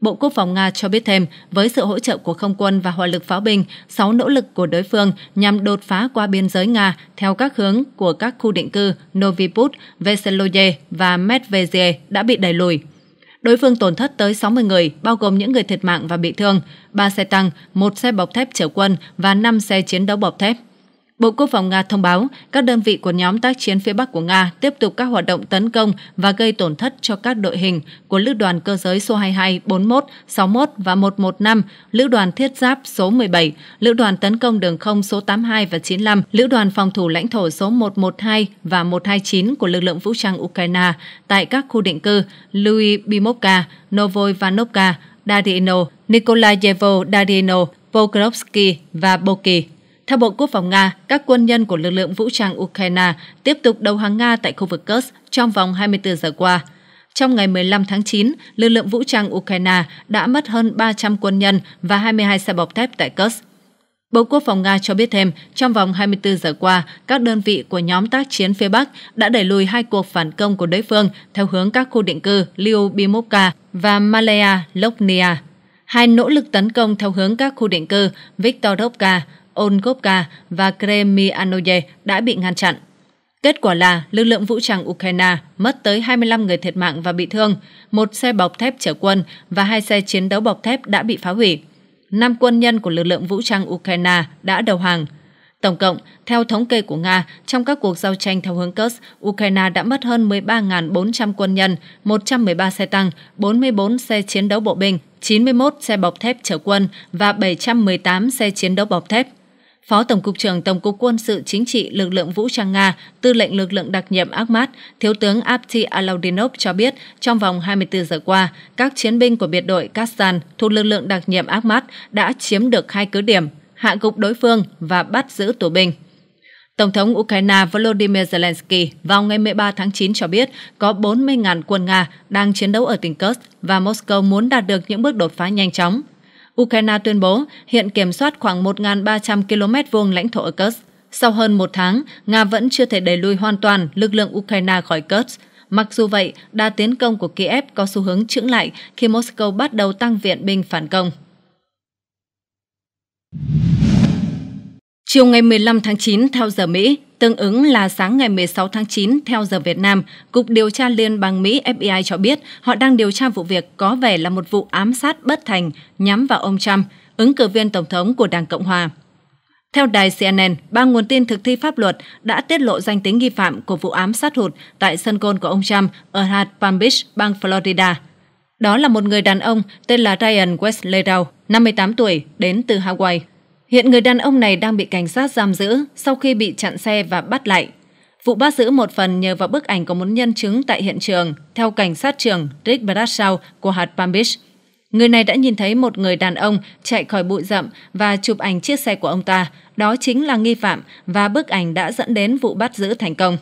Bộ Quốc phòng Nga cho biết thêm, với sự hỗ trợ của không quân và hỏa lực pháo binh, 6 nỗ lực của đối phương nhằm đột phá qua biên giới Nga theo các hướng của các khu định cư Noviput, Veseloye và Medvezie đã bị đẩy lùi. Đối phương tổn thất tới 60 người, bao gồm những người thiệt mạng và bị thương, 3 xe tăng, 1 xe bọc thép chở quân và 5 xe chiến đấu bọc thép. Bộ Quốc phòng Nga thông báo các đơn vị của nhóm tác chiến phía Bắc của Nga tiếp tục các hoạt động tấn công và gây tổn thất cho các đội hình của Lữ đoàn cơ giới số 22, 41, 61 và 115, Lữ đoàn thiết giáp số 17, Lữ đoàn tấn công đường không số 82 và 95, Lữ đoàn phòng thủ lãnh thổ số 112 và 129 của lực lượng vũ trang Ukraine tại các khu định cư Louis Bimovka, Novoy Nikolayevo Darino, Pokrovsky và Boki. Theo Bộ Quốc phòng Nga, các quân nhân của lực lượng vũ trang Ukraine tiếp tục đầu hàng Nga tại khu vực Kursk trong vòng 24 giờ qua. Trong ngày 15 tháng 9, lực lượng vũ trang Ukraine đã mất hơn 300 quân nhân và 22 xe bọc thép tại Kursk. Bộ Quốc phòng Nga cho biết thêm, trong vòng 24 giờ qua, các đơn vị của nhóm tác chiến phía Bắc đã đẩy lùi hai cuộc phản công của đối phương theo hướng các khu định cư Lyubimovka và Malaya Loknia. Hai nỗ lực tấn công theo hướng các khu định cư Viktorovka Onkovka và Kremianoye đã bị ngăn chặn. Kết quả là lực lượng vũ trang Ukraine mất tới 25 người thiệt mạng và bị thương, một xe bọc thép chở quân và hai xe chiến đấu bọc thép đã bị phá hủy. Năm quân nhân của lực lượng vũ trang Ukraine đã đầu hàng. Tổng cộng, theo thống kê của Nga, trong các cuộc giao tranh theo hướng Kursk, Ukraine đã mất hơn 13.400 quân nhân, 113 xe tăng, 44 xe chiến đấu bộ binh, 91 xe bọc thép chở quân và 718 xe chiến đấu bọc thép. Phó Tổng cục trưởng Tổng cục Quân sự Chính trị Lực lượng Vũ trang Nga, Tư lệnh Lực lượng đặc nhiệm Akhmat, Thiếu tướng Apti Alaudinov cho biết, trong vòng 24 giờ qua, các chiến binh của biệt đội Kastan thuộc lực lượng đặc nhiệm Akhmat đã chiếm được hai cứ điểm, hạ gục đối phương và bắt giữ tù binh. Tổng thống Ukraine Volodymyr Zelensky vào ngày 13 tháng 9 cho biết có 40.000 quân Nga đang chiến đấu ở tỉnh Kursk và Moscow muốn đạt được những bước đột phá nhanh chóng Ukraine tuyên bố hiện kiểm soát khoảng 1.300 km vuông lãnh thổ ở Kursk. Sau hơn một tháng, Nga vẫn chưa thể đẩy lùi hoàn toàn lực lượng Ukraine khỏi Kursk. Mặc dù vậy, đa tiến công của Kiev có xu hướng chững lại khi Moscow bắt đầu tăng viện binh phản công. Chiều ngày 15 tháng 9 theo giờ Mỹ, Tương ứng là sáng ngày 16 tháng 9 theo giờ Việt Nam, Cục Điều tra Liên bang Mỹ FBI cho biết họ đang điều tra vụ việc có vẻ là một vụ ám sát bất thành nhắm vào ông Trump, ứng cử viên tổng thống của Đảng Cộng Hòa. Theo đài CNN, ba nguồn tin thực thi pháp luật đã tiết lộ danh tính nghi phạm của vụ ám sát hụt tại sân gôn của ông Trump ở hạt Palm Beach, bang Florida. Đó là một người đàn ông tên là Ryan Westledau, 58 tuổi, đến từ Hawaii. Hiện người đàn ông này đang bị cảnh sát giam giữ sau khi bị chặn xe và bắt lại. Vụ bắt giữ một phần nhờ vào bức ảnh của một nhân chứng tại hiện trường, theo cảnh sát trưởng Rick Bradshaw của hạt Palm Beach. Người này đã nhìn thấy một người đàn ông chạy khỏi bụi rậm và chụp ảnh chiếc xe của ông ta. Đó chính là nghi phạm và bức ảnh đã dẫn đến vụ bắt giữ thành công.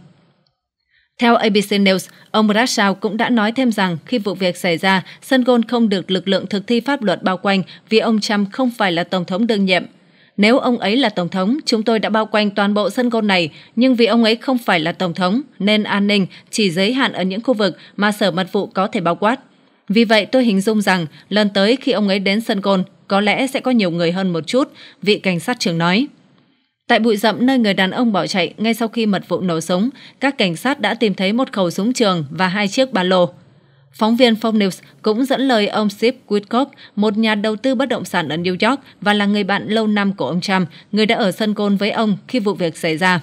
Theo ABC News, ông Bradshaw cũng đã nói thêm rằng khi vụ việc xảy ra, sân gôn không được lực lượng thực thi pháp luật bao quanh vì ông Trump không phải là tổng thống đương nhiệm – nếu ông ấy là Tổng thống, chúng tôi đã bao quanh toàn bộ sân gôn này, nhưng vì ông ấy không phải là Tổng thống, nên an ninh chỉ giới hạn ở những khu vực mà sở mật vụ có thể bao quát. Vì vậy tôi hình dung rằng lần tới khi ông ấy đến sân gôn, có lẽ sẽ có nhiều người hơn một chút, vị cảnh sát trưởng nói. Tại bụi rậm nơi người đàn ông bỏ chạy ngay sau khi mật vụ nổ súng, các cảnh sát đã tìm thấy một khẩu súng trường và hai chiếc ba lô. Phóng viên Fox News cũng dẫn lời ông Steve Witkoff, một nhà đầu tư bất động sản ở New York và là người bạn lâu năm của ông Trump, người đã ở sân côn với ông khi vụ việc xảy ra.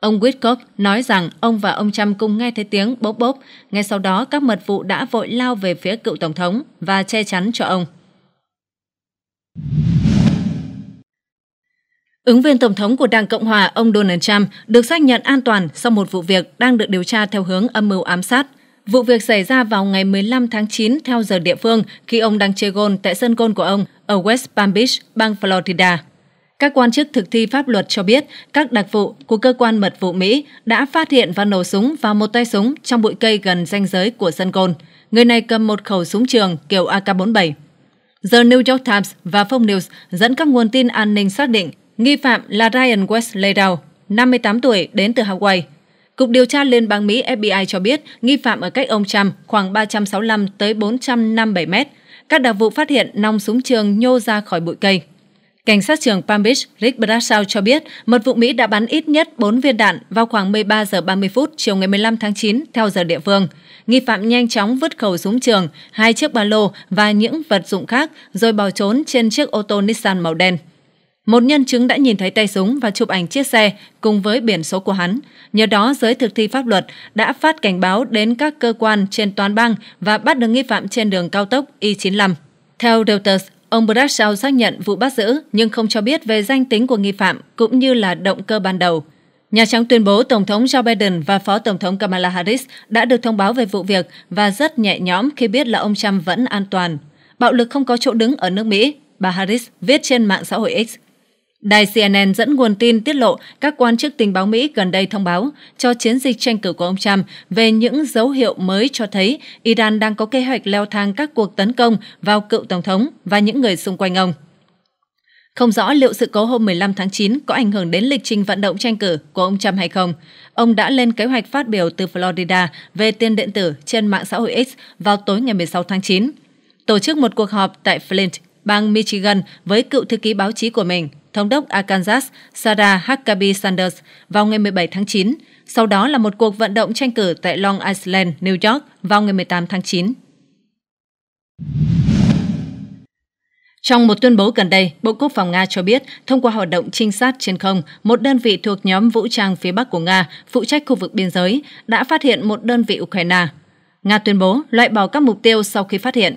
Ông Witkoff nói rằng ông và ông Trump cùng nghe thấy tiếng bốp bốp. Ngay sau đó, các mật vụ đã vội lao về phía cựu tổng thống và che chắn cho ông. Ứng viên Tổng thống của Đảng Cộng Hòa ông Donald Trump được xác nhận an toàn sau một vụ việc đang được điều tra theo hướng âm mưu ám sát Vụ việc xảy ra vào ngày 15 tháng 9 theo giờ địa phương khi ông đang chơi gôn tại sân gôn của ông ở West Palm Beach, bang Florida. Các quan chức thực thi pháp luật cho biết các đặc vụ của cơ quan mật vụ Mỹ đã phát hiện và nổ súng vào một tay súng trong bụi cây gần ranh giới của sân gôn. Người này cầm một khẩu súng trường kiểu AK-47. The New York Times và Fox News dẫn các nguồn tin an ninh xác định nghi phạm là Ryan West Laidlaw, 58 tuổi, đến từ Hawaii – Cục điều tra Liên bang Mỹ FBI cho biết nghi phạm ở cách ông Trump khoảng 365 tới 457 mét. Các đặc vụ phát hiện nòng súng trường nhô ra khỏi bụi cây. Cảnh sát trưởng Palm Beach Rick Bradshaw cho biết mật vụ Mỹ đã bắn ít nhất 4 viên đạn vào khoảng 13 giờ 30 phút chiều ngày 15 tháng 9 theo giờ địa phương. Nghi phạm nhanh chóng vứt khẩu súng trường, hai chiếc ba lô và những vật dụng khác rồi bỏ trốn trên chiếc ô tô Nissan màu đen. Một nhân chứng đã nhìn thấy tay súng và chụp ảnh chiếc xe cùng với biển số của hắn. Nhờ đó, giới thực thi pháp luật đã phát cảnh báo đến các cơ quan trên toàn bang và bắt được nghi phạm trên đường cao tốc i 95 Theo Reuters, ông Bradshaw xác nhận vụ bắt giữ nhưng không cho biết về danh tính của nghi phạm cũng như là động cơ ban đầu. Nhà Trắng tuyên bố Tổng thống Joe Biden và Phó Tổng thống Kamala Harris đã được thông báo về vụ việc và rất nhẹ nhõm khi biết là ông Trump vẫn an toàn. Bạo lực không có chỗ đứng ở nước Mỹ, bà Harris viết trên mạng xã hội X. Đài CNN dẫn nguồn tin tiết lộ các quan chức tình báo Mỹ gần đây thông báo cho chiến dịch tranh cử của ông Trump về những dấu hiệu mới cho thấy Iran đang có kế hoạch leo thang các cuộc tấn công vào cựu Tổng thống và những người xung quanh ông. Không rõ liệu sự cố hôm 15 tháng 9 có ảnh hưởng đến lịch trình vận động tranh cử của ông Trump hay không. Ông đã lên kế hoạch phát biểu từ Florida về tiền điện tử trên mạng xã hội X vào tối ngày 16 tháng 9, tổ chức một cuộc họp tại Flint, bang Michigan với cựu thư ký báo chí của mình thống đốc Arkansas Sarah Huckabee Sanders vào ngày 17 tháng 9, sau đó là một cuộc vận động tranh cử tại Long Island, New York vào ngày 18 tháng 9. Trong một tuyên bố gần đây, Bộ Quốc phòng Nga cho biết, thông qua hoạt động trinh sát trên không, một đơn vị thuộc nhóm vũ trang phía Bắc của Nga phụ trách khu vực biên giới đã phát hiện một đơn vị Ukraine. Nga tuyên bố loại bỏ các mục tiêu sau khi phát hiện.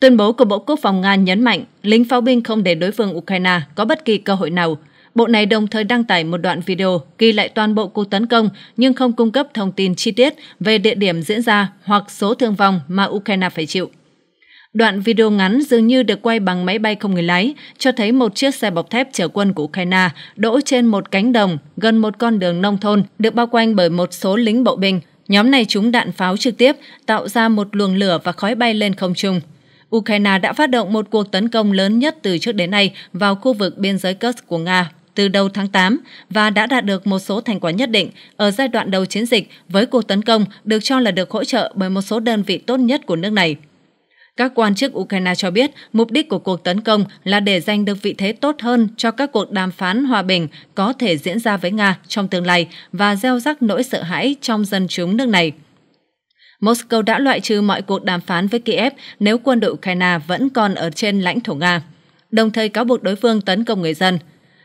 Tuyên bố của Bộ Quốc phòng Nga nhấn mạnh lính pháo binh không để đối phương Ukraine có bất kỳ cơ hội nào. Bộ này đồng thời đăng tải một đoạn video ghi lại toàn bộ cuộc tấn công nhưng không cung cấp thông tin chi tiết về địa điểm diễn ra hoặc số thương vong mà Ukraine phải chịu. Đoạn video ngắn dường như được quay bằng máy bay không người lái, cho thấy một chiếc xe bọc thép chở quân của Ukraine đỗ trên một cánh đồng gần một con đường nông thôn được bao quanh bởi một số lính bộ binh. Nhóm này trúng đạn pháo trực tiếp, tạo ra một luồng lửa và khói bay lên không trung. Ukraine đã phát động một cuộc tấn công lớn nhất từ trước đến nay vào khu vực biên giới Kursk của Nga từ đầu tháng 8 và đã đạt được một số thành quả nhất định ở giai đoạn đầu chiến dịch với cuộc tấn công được cho là được hỗ trợ bởi một số đơn vị tốt nhất của nước này. Các quan chức Ukraine cho biết mục đích của cuộc tấn công là để giành được vị thế tốt hơn cho các cuộc đàm phán hòa bình có thể diễn ra với Nga trong tương lai và gieo rắc nỗi sợ hãi trong dân chúng nước này. Moscow đã loại trừ mọi cuộc đàm phán với Kiev nếu quân đội Ukraine vẫn còn ở trên lãnh thổ Nga, đồng thời cáo buộc đối phương tấn công người dân.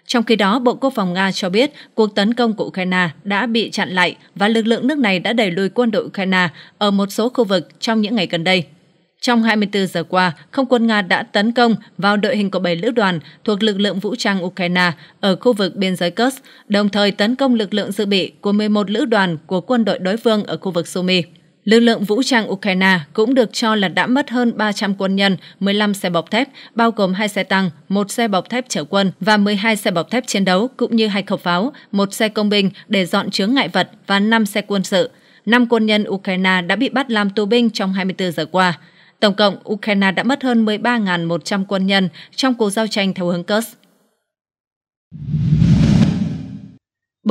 Trong khi đó, Bộ Quốc phòng Nga cho biết cuộc tấn công của Ukraine đã bị chặn lại và lực lượng nước này đã đẩy lùi quân đội Ukraine ở một số khu vực trong những ngày gần đây. Trong 24 giờ qua, không quân Nga đã tấn công vào đội hình của 7 lữ đoàn thuộc lực lượng vũ trang Ukraine ở khu vực biên giới Kursk, đồng thời tấn công lực lượng dự bị của 11 lữ đoàn của quân đội đối phương ở khu vực Sumy. Lực lượng vũ trang Ukraine cũng được cho là đã mất hơn 300 quân nhân, 15 xe bọc thép, bao gồm 2 xe tăng, 1 xe bọc thép chở quân và 12 xe bọc thép chiến đấu cũng như hai khẩu pháo, 1 xe công binh để dọn chướng ngại vật và 5 xe quân sự. 5 quân nhân Ukraine đã bị bắt làm tù binh trong 24 giờ qua. Tổng cộng, Ukraine đã mất hơn 13.100 quân nhân trong cuộc giao tranh theo hướng Kursk.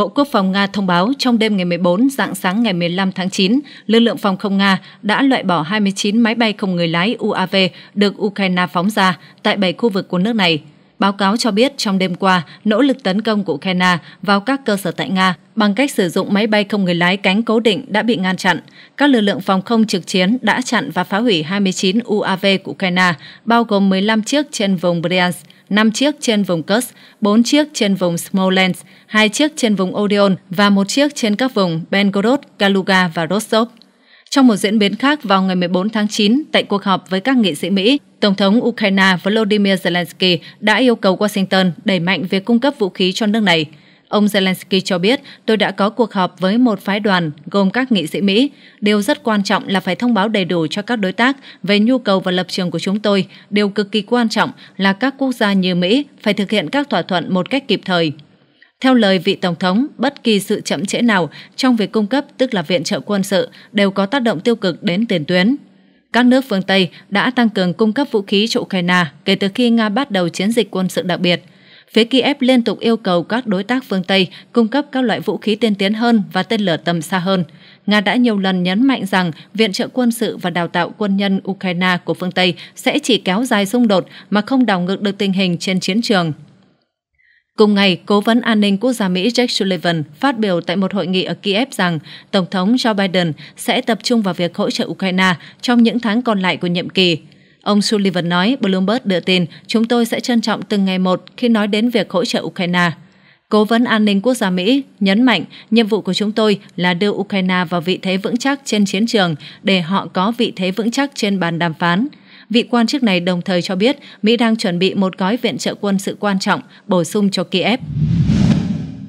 Bộ Quốc phòng Nga thông báo trong đêm ngày 14 dạng sáng ngày 15 tháng 9, lực lượng phòng không Nga đã loại bỏ 29 máy bay không người lái UAV được Ukraine phóng ra tại bảy khu vực của nước này. Báo cáo cho biết trong đêm qua, nỗ lực tấn công của Ukraine vào các cơ sở tại Nga bằng cách sử dụng máy bay không người lái cánh cố định đã bị ngăn chặn. Các lực lượng phòng không trực chiến đã chặn và phá hủy 29 UAV của Ukraine, bao gồm 15 chiếc trên vùng Bryansk, 5 chiếc trên vùng Kursk, 4 chiếc trên vùng Smolensk, 2 chiếc trên vùng Odeon và 1 chiếc trên các vùng Belgorod, Kaluga và Rostov. Trong một diễn biến khác vào ngày 14 tháng 9, tại cuộc họp với các nghị sĩ Mỹ, Tổng thống Ukraine Volodymyr Zelensky đã yêu cầu Washington đẩy mạnh việc cung cấp vũ khí cho nước này – Ông Zelensky cho biết, tôi đã có cuộc họp với một phái đoàn gồm các nghị sĩ Mỹ. Điều rất quan trọng là phải thông báo đầy đủ cho các đối tác về nhu cầu và lập trường của chúng tôi. Điều cực kỳ quan trọng là các quốc gia như Mỹ phải thực hiện các thỏa thuận một cách kịp thời. Theo lời vị Tổng thống, bất kỳ sự chậm trễ nào trong việc cung cấp, tức là viện trợ quân sự, đều có tác động tiêu cực đến tiền tuyến. Các nước phương Tây đã tăng cường cung cấp vũ khí cho Ukraine kể từ khi Nga bắt đầu chiến dịch quân sự đặc biệt – phía Kiev liên tục yêu cầu các đối tác phương Tây cung cấp các loại vũ khí tiên tiến hơn và tên lửa tầm xa hơn. Nga đã nhiều lần nhấn mạnh rằng viện trợ quân sự và đào tạo quân nhân Ukraine của phương Tây sẽ chỉ kéo dài xung đột mà không đảo ngược được tình hình trên chiến trường. Cùng ngày, Cố vấn An ninh Quốc gia Mỹ Jake Sullivan phát biểu tại một hội nghị ở Kiev rằng Tổng thống Joe Biden sẽ tập trung vào việc hỗ trợ Ukraine trong những tháng còn lại của nhiệm kỳ. Ông Sullivan nói, Bloomberg đưa tin, chúng tôi sẽ trân trọng từng ngày một khi nói đến việc hỗ trợ Ukraine. Cố vấn an ninh quốc gia Mỹ nhấn mạnh nhiệm vụ của chúng tôi là đưa Ukraine vào vị thế vững chắc trên chiến trường để họ có vị thế vững chắc trên bàn đàm phán. Vị quan chức này đồng thời cho biết Mỹ đang chuẩn bị một gói viện trợ quân sự quan trọng bổ sung cho Kiev.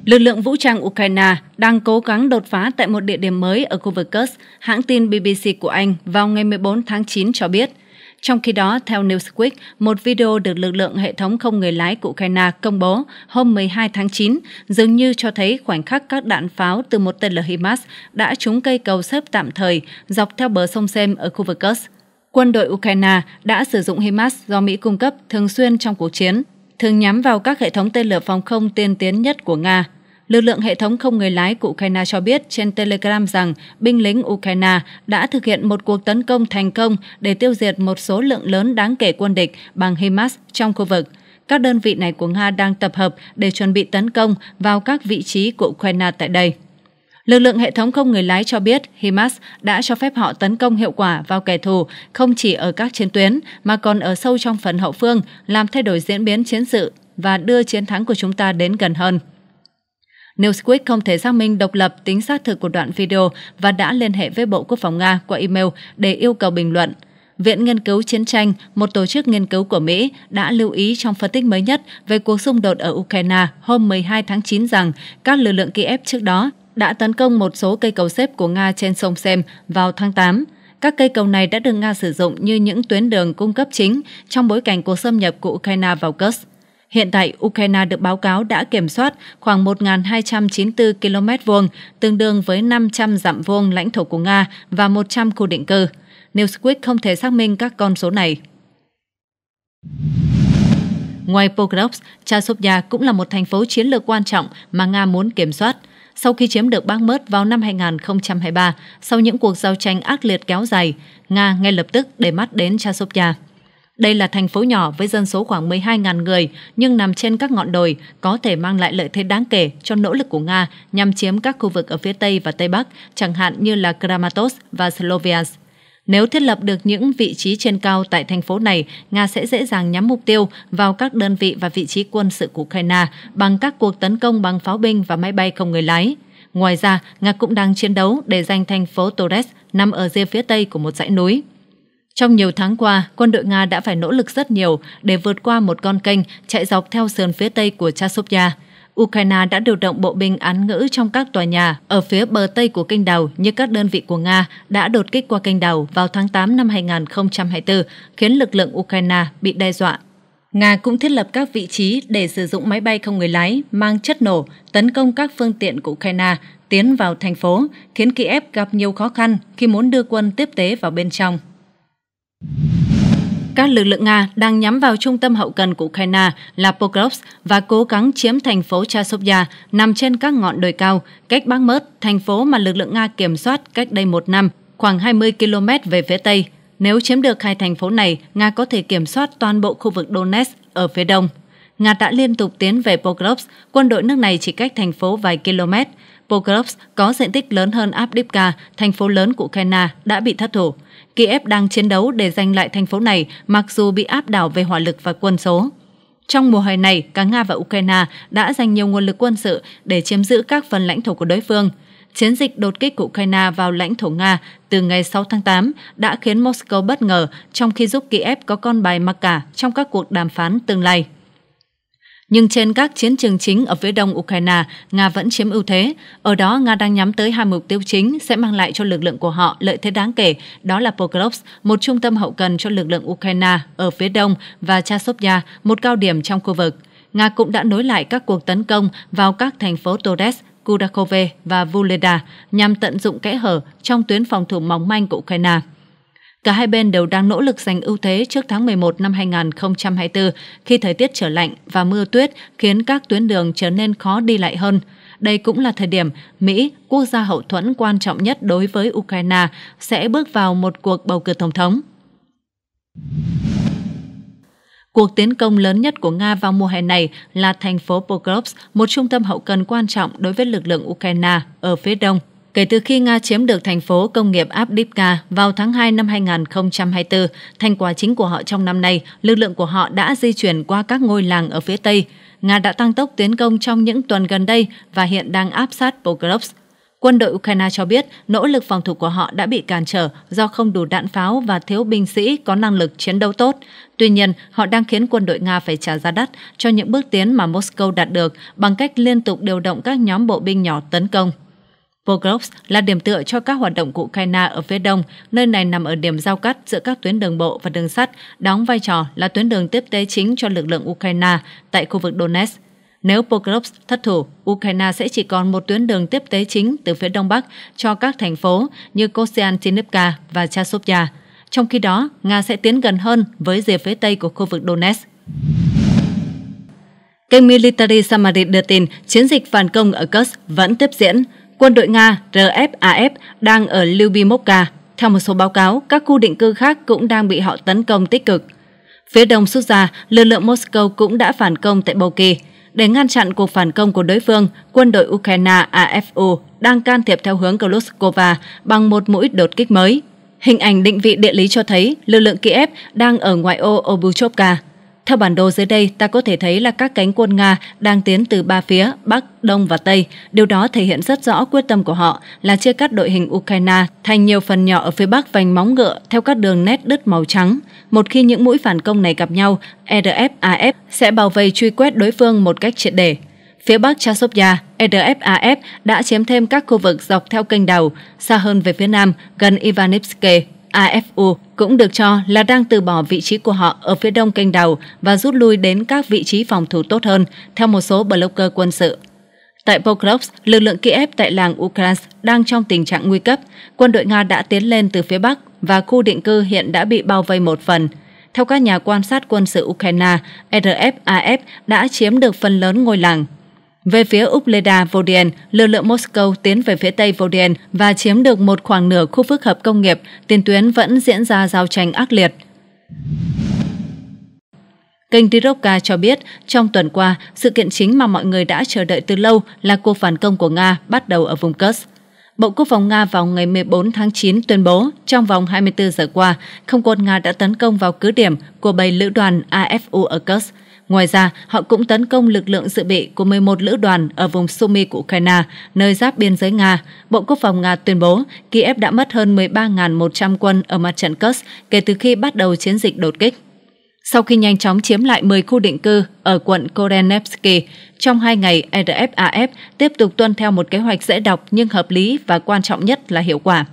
Lực lượng vũ trang Ukraine đang cố gắng đột phá tại một địa điểm mới ở khu vực Kursk, hãng tin BBC của Anh vào ngày 14 tháng 9 cho biết – trong khi đó, theo Newsweek, một video được lực lượng hệ thống không người lái của Ukraine công bố hôm 12 tháng 9 dường như cho thấy khoảnh khắc các đạn pháo từ một tên lửa HIMARS đã trúng cây cầu xếp tạm thời dọc theo bờ sông Sem ở khu vực Kursk. Quân đội Ukraine đã sử dụng HIMARS do Mỹ cung cấp thường xuyên trong cuộc chiến, thường nhắm vào các hệ thống tên lửa phòng không tiên tiến nhất của Nga. Lực lượng hệ thống không người lái của Ukraine cho biết trên Telegram rằng binh lính Ukraine đã thực hiện một cuộc tấn công thành công để tiêu diệt một số lượng lớn đáng kể quân địch bằng HIMARS trong khu vực. Các đơn vị này của Nga đang tập hợp để chuẩn bị tấn công vào các vị trí của Ukraine tại đây. Lực lượng hệ thống không người lái cho biết HIMARS đã cho phép họ tấn công hiệu quả vào kẻ thù không chỉ ở các chiến tuyến mà còn ở sâu trong phần hậu phương, làm thay đổi diễn biến chiến sự và đưa chiến thắng của chúng ta đến gần hơn. Newsweek không thể xác minh độc lập tính xác thực của đoạn video và đã liên hệ với Bộ Quốc phòng Nga qua email để yêu cầu bình luận. Viện Nghiên cứu Chiến tranh, một tổ chức nghiên cứu của Mỹ, đã lưu ý trong phân tích mới nhất về cuộc xung đột ở Ukraine hôm 12 tháng 9 rằng các lực lượng Kiev trước đó đã tấn công một số cây cầu xếp của Nga trên sông Sem vào tháng 8. Các cây cầu này đã được Nga sử dụng như những tuyến đường cung cấp chính trong bối cảnh cuộc xâm nhập của Ukraine vào Kursk. Hiện tại, Ukraine được báo cáo đã kiểm soát khoảng 1.294 km vuông, tương đương với 500 dặm vuông lãnh thổ của Nga và 100 khu định cư. Newsweek không thể xác minh các con số này. Ngoài Pokrovsk, Chasovya cũng là một thành phố chiến lược quan trọng mà Nga muốn kiểm soát. Sau khi chiếm được Bakhmut vào năm 2023, sau những cuộc giao tranh ác liệt kéo dài, Nga ngay lập tức để mắt đến Chasovya. Đây là thành phố nhỏ với dân số khoảng 12.000 người nhưng nằm trên các ngọn đồi, có thể mang lại lợi thế đáng kể cho nỗ lực của Nga nhằm chiếm các khu vực ở phía Tây và Tây Bắc, chẳng hạn như là Kramatorsk và Sloviansk. Nếu thiết lập được những vị trí trên cao tại thành phố này, Nga sẽ dễ dàng nhắm mục tiêu vào các đơn vị và vị trí quân sự của Ukraine bằng các cuộc tấn công bằng pháo binh và máy bay không người lái. Ngoài ra, Nga cũng đang chiến đấu để giành thành phố Torres nằm ở rìa phía tây của một dãy núi. Trong nhiều tháng qua, quân đội Nga đã phải nỗ lực rất nhiều để vượt qua một con kênh chạy dọc theo sườn phía tây của Chasovya. Ukraine đã điều động bộ binh án ngữ trong các tòa nhà ở phía bờ tây của kênh đào như các đơn vị của Nga đã đột kích qua kênh đào vào tháng 8 năm 2024, khiến lực lượng Ukraine bị đe dọa. Nga cũng thiết lập các vị trí để sử dụng máy bay không người lái mang chất nổ tấn công các phương tiện của Ukraine tiến vào thành phố, khiến Kiev gặp nhiều khó khăn khi muốn đưa quân tiếp tế vào bên trong. Các lực lượng Nga đang nhắm vào trung tâm hậu cần của Ukraine là Pokrovsk và cố gắng chiếm thành phố Chasovya nằm trên các ngọn đồi cao, cách Bắc Mớt, thành phố mà lực lượng Nga kiểm soát cách đây một năm, khoảng 20 km về phía Tây. Nếu chiếm được hai thành phố này, Nga có thể kiểm soát toàn bộ khu vực Donetsk ở phía đông. Nga đã liên tục tiến về Pokrovsk, quân đội nước này chỉ cách thành phố vài km. Pokrovsk có diện tích lớn hơn Avdiivka, thành phố lớn của Ukraine, đã bị thất thủ. Kiev đang chiến đấu để giành lại thành phố này mặc dù bị áp đảo về hỏa lực và quân số. Trong mùa hè này, cả Nga và Ukraine đã dành nhiều nguồn lực quân sự để chiếm giữ các phần lãnh thổ của đối phương. Chiến dịch đột kích của Ukraine vào lãnh thổ Nga từ ngày 6 tháng 8 đã khiến Moscow bất ngờ trong khi giúp Kiev có con bài mặc cả trong các cuộc đàm phán tương lai. Nhưng trên các chiến trường chính ở phía đông Ukraine, Nga vẫn chiếm ưu thế. Ở đó, Nga đang nhắm tới hai mục tiêu chính sẽ mang lại cho lực lượng của họ lợi thế đáng kể, đó là Pokrovsk, một trung tâm hậu cần cho lực lượng Ukraine ở phía đông và Chasovya, một cao điểm trong khu vực. Nga cũng đã nối lại các cuộc tấn công vào các thành phố Torres, Kudakove và Vuleda nhằm tận dụng kẽ hở trong tuyến phòng thủ mỏng manh của Ukraine. Cả hai bên đều đang nỗ lực giành ưu thế trước tháng 11 năm 2024 khi thời tiết trở lạnh và mưa tuyết khiến các tuyến đường trở nên khó đi lại hơn. Đây cũng là thời điểm Mỹ, quốc gia hậu thuẫn quan trọng nhất đối với Ukraine, sẽ bước vào một cuộc bầu cử tổng thống. Cuộc tiến công lớn nhất của Nga vào mùa hè này là thành phố Pokrovsk, một trung tâm hậu cần quan trọng đối với lực lượng Ukraine ở phía đông. Kể từ khi Nga chiếm được thành phố công nghiệp Avdiivka vào tháng 2 năm 2024, thành quả chính của họ trong năm nay, lực lượng của họ đã di chuyển qua các ngôi làng ở phía Tây. Nga đã tăng tốc tiến công trong những tuần gần đây và hiện đang áp sát Pokrovsk. Quân đội Ukraine cho biết nỗ lực phòng thủ của họ đã bị cản trở do không đủ đạn pháo và thiếu binh sĩ có năng lực chiến đấu tốt. Tuy nhiên, họ đang khiến quân đội Nga phải trả giá đắt cho những bước tiến mà Moscow đạt được bằng cách liên tục điều động các nhóm bộ binh nhỏ tấn công. Pokrovsk là điểm tựa cho các hoạt động của Ukraine ở phía đông, nơi này nằm ở điểm giao cắt giữa các tuyến đường bộ và đường sắt, đóng vai trò là tuyến đường tiếp tế chính cho lực lượng Ukraine tại khu vực Donetsk. Nếu Pokrovsk thất thủ, Ukraine sẽ chỉ còn một tuyến đường tiếp tế chính từ phía đông bắc cho các thành phố như Kostiantynivka và Chasovya. Trong khi đó, Nga sẽ tiến gần hơn với rìa phía tây của khu vực Donetsk. Kênh Military Samarit đưa tin chiến dịch phản công ở Kursk vẫn tiếp diễn. Quân đội Nga RFAF đang ở Lyubimovka. Theo một số báo cáo, các khu định cư khác cũng đang bị họ tấn công tích cực. Phía đông rút ra, lực lượng Moscow cũng đã phản công tại Bầu Kỳ. Để ngăn chặn cuộc phản công của đối phương, quân đội Ukraine AFU đang can thiệp theo hướng Gluskova bằng một mũi đột kích mới. Hình ảnh định vị địa lý cho thấy lực lượng Kiev đang ở ngoại ô Obuchovka. Theo bản đồ dưới đây, ta có thể thấy là các cánh quân Nga đang tiến từ ba phía, Bắc, Đông và Tây. Điều đó thể hiện rất rõ quyết tâm của họ là chia cắt đội hình Ukraine thành nhiều phần nhỏ ở phía Bắc vành móng ngựa theo các đường nét đứt màu trắng. Một khi những mũi phản công này gặp nhau, RFAF e sẽ bao vây truy quét đối phương một cách triệt để. Phía Bắc Chasovia, RFAF e đã chiếm thêm các khu vực dọc theo kênh đào, xa hơn về phía Nam, gần Ivanivske. AFU cũng được cho là đang từ bỏ vị trí của họ ở phía đông kênh đầu và rút lui đến các vị trí phòng thủ tốt hơn, theo một số blogger quân sự. Tại Pokrovsk, lực lượng Kiev tại làng Ukraine đang trong tình trạng nguy cấp. Quân đội Nga đã tiến lên từ phía Bắc và khu định cư hiện đã bị bao vây một phần. Theo các nhà quan sát quân sự Ukraine, RFAF đã chiếm được phần lớn ngôi làng. Về phía Upleda Vodien, lực lượng Moscow tiến về phía tây Vodien và chiếm được một khoảng nửa khu phức hợp công nghiệp, tiền tuyến vẫn diễn ra giao tranh ác liệt. Kênh Tiroka cho biết, trong tuần qua, sự kiện chính mà mọi người đã chờ đợi từ lâu là cuộc phản công của Nga bắt đầu ở vùng Kursk. Bộ Quốc phòng Nga vào ngày 14 tháng 9 tuyên bố, trong vòng 24 giờ qua, không quân Nga đã tấn công vào cứ điểm của bầy lữ đoàn AFU ở Kursk, Ngoài ra, họ cũng tấn công lực lượng dự bị của 11 lữ đoàn ở vùng Sumy của Ukraine, nơi giáp biên giới Nga. Bộ Quốc phòng Nga tuyên bố Kiev đã mất hơn 13.100 quân ở mặt trận Kursk kể từ khi bắt đầu chiến dịch đột kích. Sau khi nhanh chóng chiếm lại 10 khu định cư ở quận Korenevsky, trong hai ngày RFAF e tiếp tục tuân theo một kế hoạch dễ đọc nhưng hợp lý và quan trọng nhất là hiệu quả.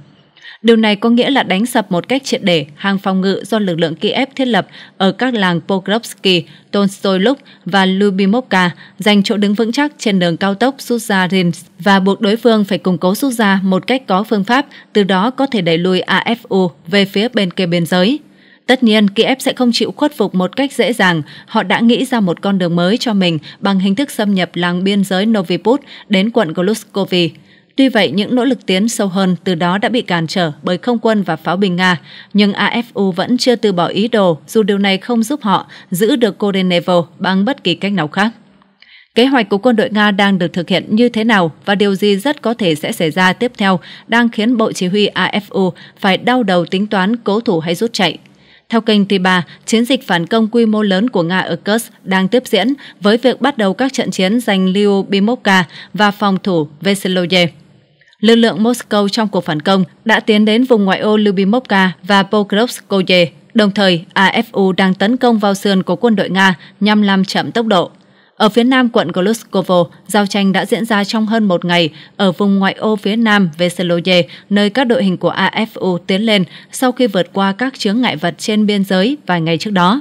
Điều này có nghĩa là đánh sập một cách triệt để hàng phòng ngự do lực lượng Kiev thiết lập ở các làng Pokrovsky, Tolstoyluk và Lubimovka, giành chỗ đứng vững chắc trên đường cao tốc suza và buộc đối phương phải củng cố Suza một cách có phương pháp, từ đó có thể đẩy lùi AFU về phía bên kia biên giới. Tất nhiên, Kiev sẽ không chịu khuất phục một cách dễ dàng. Họ đã nghĩ ra một con đường mới cho mình bằng hình thức xâm nhập làng biên giới Noviput đến quận Golushkovi. Tuy vậy, những nỗ lực tiến sâu hơn từ đó đã bị cản trở bởi không quân và pháo binh Nga, nhưng AFU vẫn chưa từ bỏ ý đồ dù điều này không giúp họ giữ được Korenevo bằng bất kỳ cách nào khác. Kế hoạch của quân đội Nga đang được thực hiện như thế nào và điều gì rất có thể sẽ xảy ra tiếp theo đang khiến Bộ Chỉ huy AFU phải đau đầu tính toán cố thủ hay rút chạy. Theo kênh Tiba, chiến dịch phản công quy mô lớn của Nga ở Kursk đang tiếp diễn với việc bắt đầu các trận chiến giành Liubimovka và phòng thủ Veseloye lực lượng Moscow trong cuộc phản công đã tiến đến vùng ngoại ô Lubimovka và Pokrovskoye. Đồng thời, AFU đang tấn công vào sườn của quân đội Nga nhằm làm chậm tốc độ. Ở phía nam quận Goluskovo, giao tranh đã diễn ra trong hơn một ngày ở vùng ngoại ô phía nam Veseloye, nơi các đội hình của AFU tiến lên sau khi vượt qua các chướng ngại vật trên biên giới vài ngày trước đó.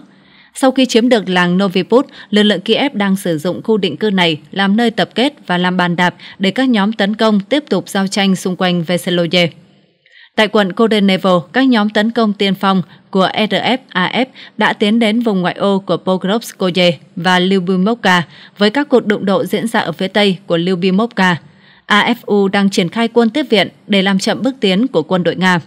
Sau khi chiếm được làng Noviput, lực lượng Kiev đang sử dụng khu định cư này làm nơi tập kết và làm bàn đạp để các nhóm tấn công tiếp tục giao tranh xung quanh Veseloye. Tại quận Kodenevo, các nhóm tấn công tiên phong của RFAF đã tiến đến vùng ngoại ô của Pokrovskoye và Lyubimovka với các cuộc đụng độ diễn ra ở phía tây của Lyubimovka. AFU đang triển khai quân tiếp viện để làm chậm bước tiến của quân đội Nga.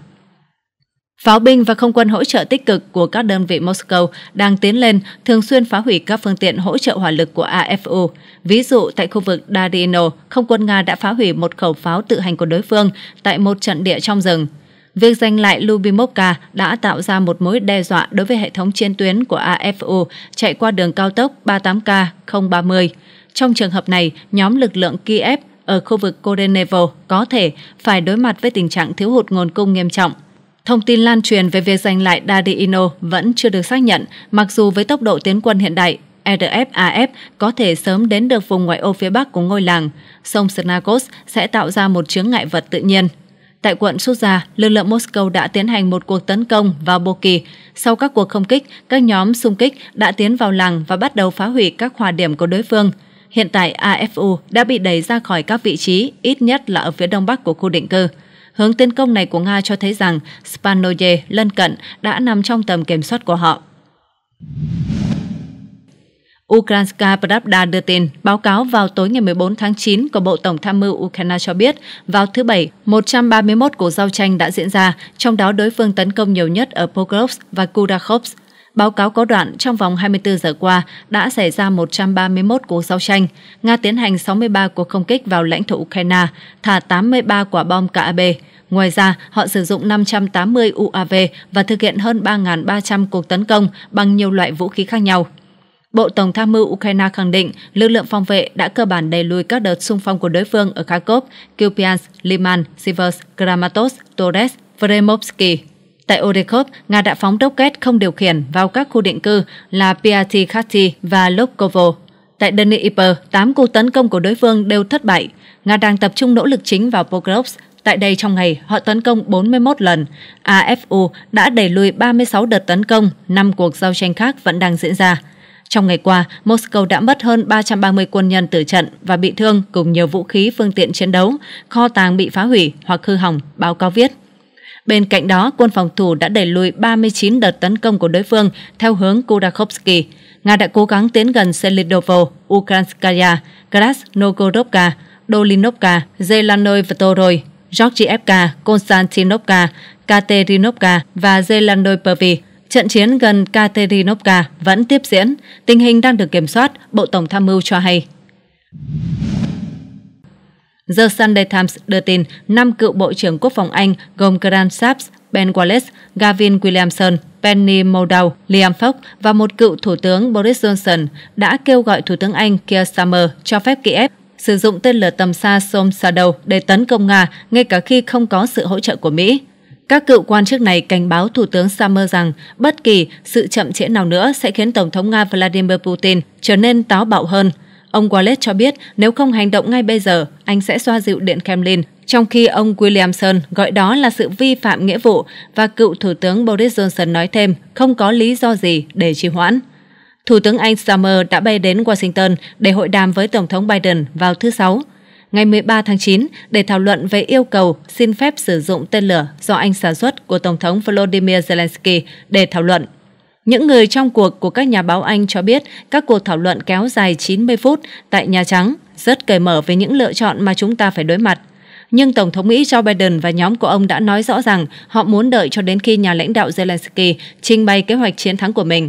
Pháo binh và không quân hỗ trợ tích cực của các đơn vị Moscow đang tiến lên, thường xuyên phá hủy các phương tiện hỗ trợ hỏa lực của AFU. Ví dụ, tại khu vực Darino, không quân Nga đã phá hủy một khẩu pháo tự hành của đối phương tại một trận địa trong rừng. Việc giành lại Lubimovka đã tạo ra một mối đe dọa đối với hệ thống chiến tuyến của AFU chạy qua đường cao tốc 38K-030. Trong trường hợp này, nhóm lực lượng Kiev ở khu vực Korenevo có thể phải đối mặt với tình trạng thiếu hụt nguồn cung nghiêm trọng. Thông tin lan truyền về việc giành lại Dadiino vẫn chưa được xác nhận, mặc dù với tốc độ tiến quân hiện đại, RFAF e có thể sớm đến được vùng ngoại ô phía bắc của ngôi làng. Sông Snagos sẽ tạo ra một chướng ngại vật tự nhiên. Tại quận Suza, lực lượng Moscow đã tiến hành một cuộc tấn công vào Boki. Sau các cuộc không kích, các nhóm xung kích đã tiến vào làng và bắt đầu phá hủy các hòa điểm của đối phương. Hiện tại AFU đã bị đẩy ra khỏi các vị trí, ít nhất là ở phía đông bắc của khu định cư. Hướng tiến công này của Nga cho thấy rằng spanoje lân cận đã nằm trong tầm kiểm soát của họ. ukranska Pravda đưa tin, báo cáo vào tối ngày 14 tháng 9 của Bộ Tổng tham mưu Ukraine cho biết, vào thứ Bảy, 131 cuộc giao tranh đã diễn ra, trong đó đối phương tấn công nhiều nhất ở Pokrovsk và Kudakhovsk. Báo cáo có đoạn trong vòng 24 giờ qua đã xảy ra 131 cuộc giao tranh. Nga tiến hành 63 cuộc không kích vào lãnh thổ Ukraine, thả 83 quả bom KAB. Ngoài ra, họ sử dụng 580 UAV và thực hiện hơn 3.300 cuộc tấn công bằng nhiều loại vũ khí khác nhau. Bộ Tổng tham mưu Ukraine khẳng định lực lượng phòng vệ đã cơ bản đẩy lùi các đợt xung phong của đối phương ở Kharkov, Kupiansk, Liman, Sivers, Kramatorsk, Torres, Vremovsky. Tại Odekhov, Nga đã phóng kết không điều khiển vào các khu định cư là Piati và Lokovo. Tại Dnipro, 8 cuộc tấn công của đối phương đều thất bại. Nga đang tập trung nỗ lực chính vào Pokrovsk. Tại đây trong ngày, họ tấn công 41 lần. AFU đã đẩy lùi 36 đợt tấn công, 5 cuộc giao tranh khác vẫn đang diễn ra. Trong ngày qua, Moscow đã mất hơn 330 quân nhân tử trận và bị thương cùng nhiều vũ khí phương tiện chiến đấu, kho tàng bị phá hủy hoặc hư hỏng, báo cáo viết. Bên cạnh đó, quân phòng thủ đã đẩy lùi 39 đợt tấn công của đối phương theo hướng Kudakhovsky. Nga đã cố gắng tiến gần Selidovo, Ukranskaya, Krasnogorovka, Dolinovka, Zelanoy-Vtoroi, Georgievka, Konstantinovka, Katerinovka và Zelanoy-Pervy. Trận chiến gần Katerinovka vẫn tiếp diễn, tình hình đang được kiểm soát, Bộ Tổng tham mưu cho hay. The Sunday Times đưa tin năm cựu Bộ trưởng Quốc phòng Anh gồm Grant Shapps, Ben Wallace, Gavin Williamson, Penny Mordaunt, Liam Fox và một cựu Thủ tướng Boris Johnson đã kêu gọi Thủ tướng Anh Keir Starmer cho phép Kiev sử dụng tên lửa tầm xa Som Shadow để tấn công Nga ngay cả khi không có sự hỗ trợ của Mỹ. Các cựu quan chức này cảnh báo Thủ tướng Summer rằng bất kỳ sự chậm trễ nào nữa sẽ khiến Tổng thống Nga Vladimir Putin trở nên táo bạo hơn – Ông Wallace cho biết nếu không hành động ngay bây giờ, anh sẽ xoa dịu Điện Kremlin, trong khi ông Williamson gọi đó là sự vi phạm nghĩa vụ và cựu Thủ tướng Boris Johnson nói thêm không có lý do gì để trì hoãn. Thủ tướng Anh Stammer đã bay đến Washington để hội đàm với Tổng thống Biden vào thứ Sáu, ngày 13 tháng 9, để thảo luận về yêu cầu xin phép sử dụng tên lửa do Anh sản xuất của Tổng thống Volodymyr Zelensky để thảo luận những người trong cuộc của các nhà báo Anh cho biết các cuộc thảo luận kéo dài 90 phút tại Nhà Trắng rất cởi mở về những lựa chọn mà chúng ta phải đối mặt. Nhưng Tổng thống Mỹ Joe Biden và nhóm của ông đã nói rõ rằng họ muốn đợi cho đến khi nhà lãnh đạo Zelensky trình bày kế hoạch chiến thắng của mình.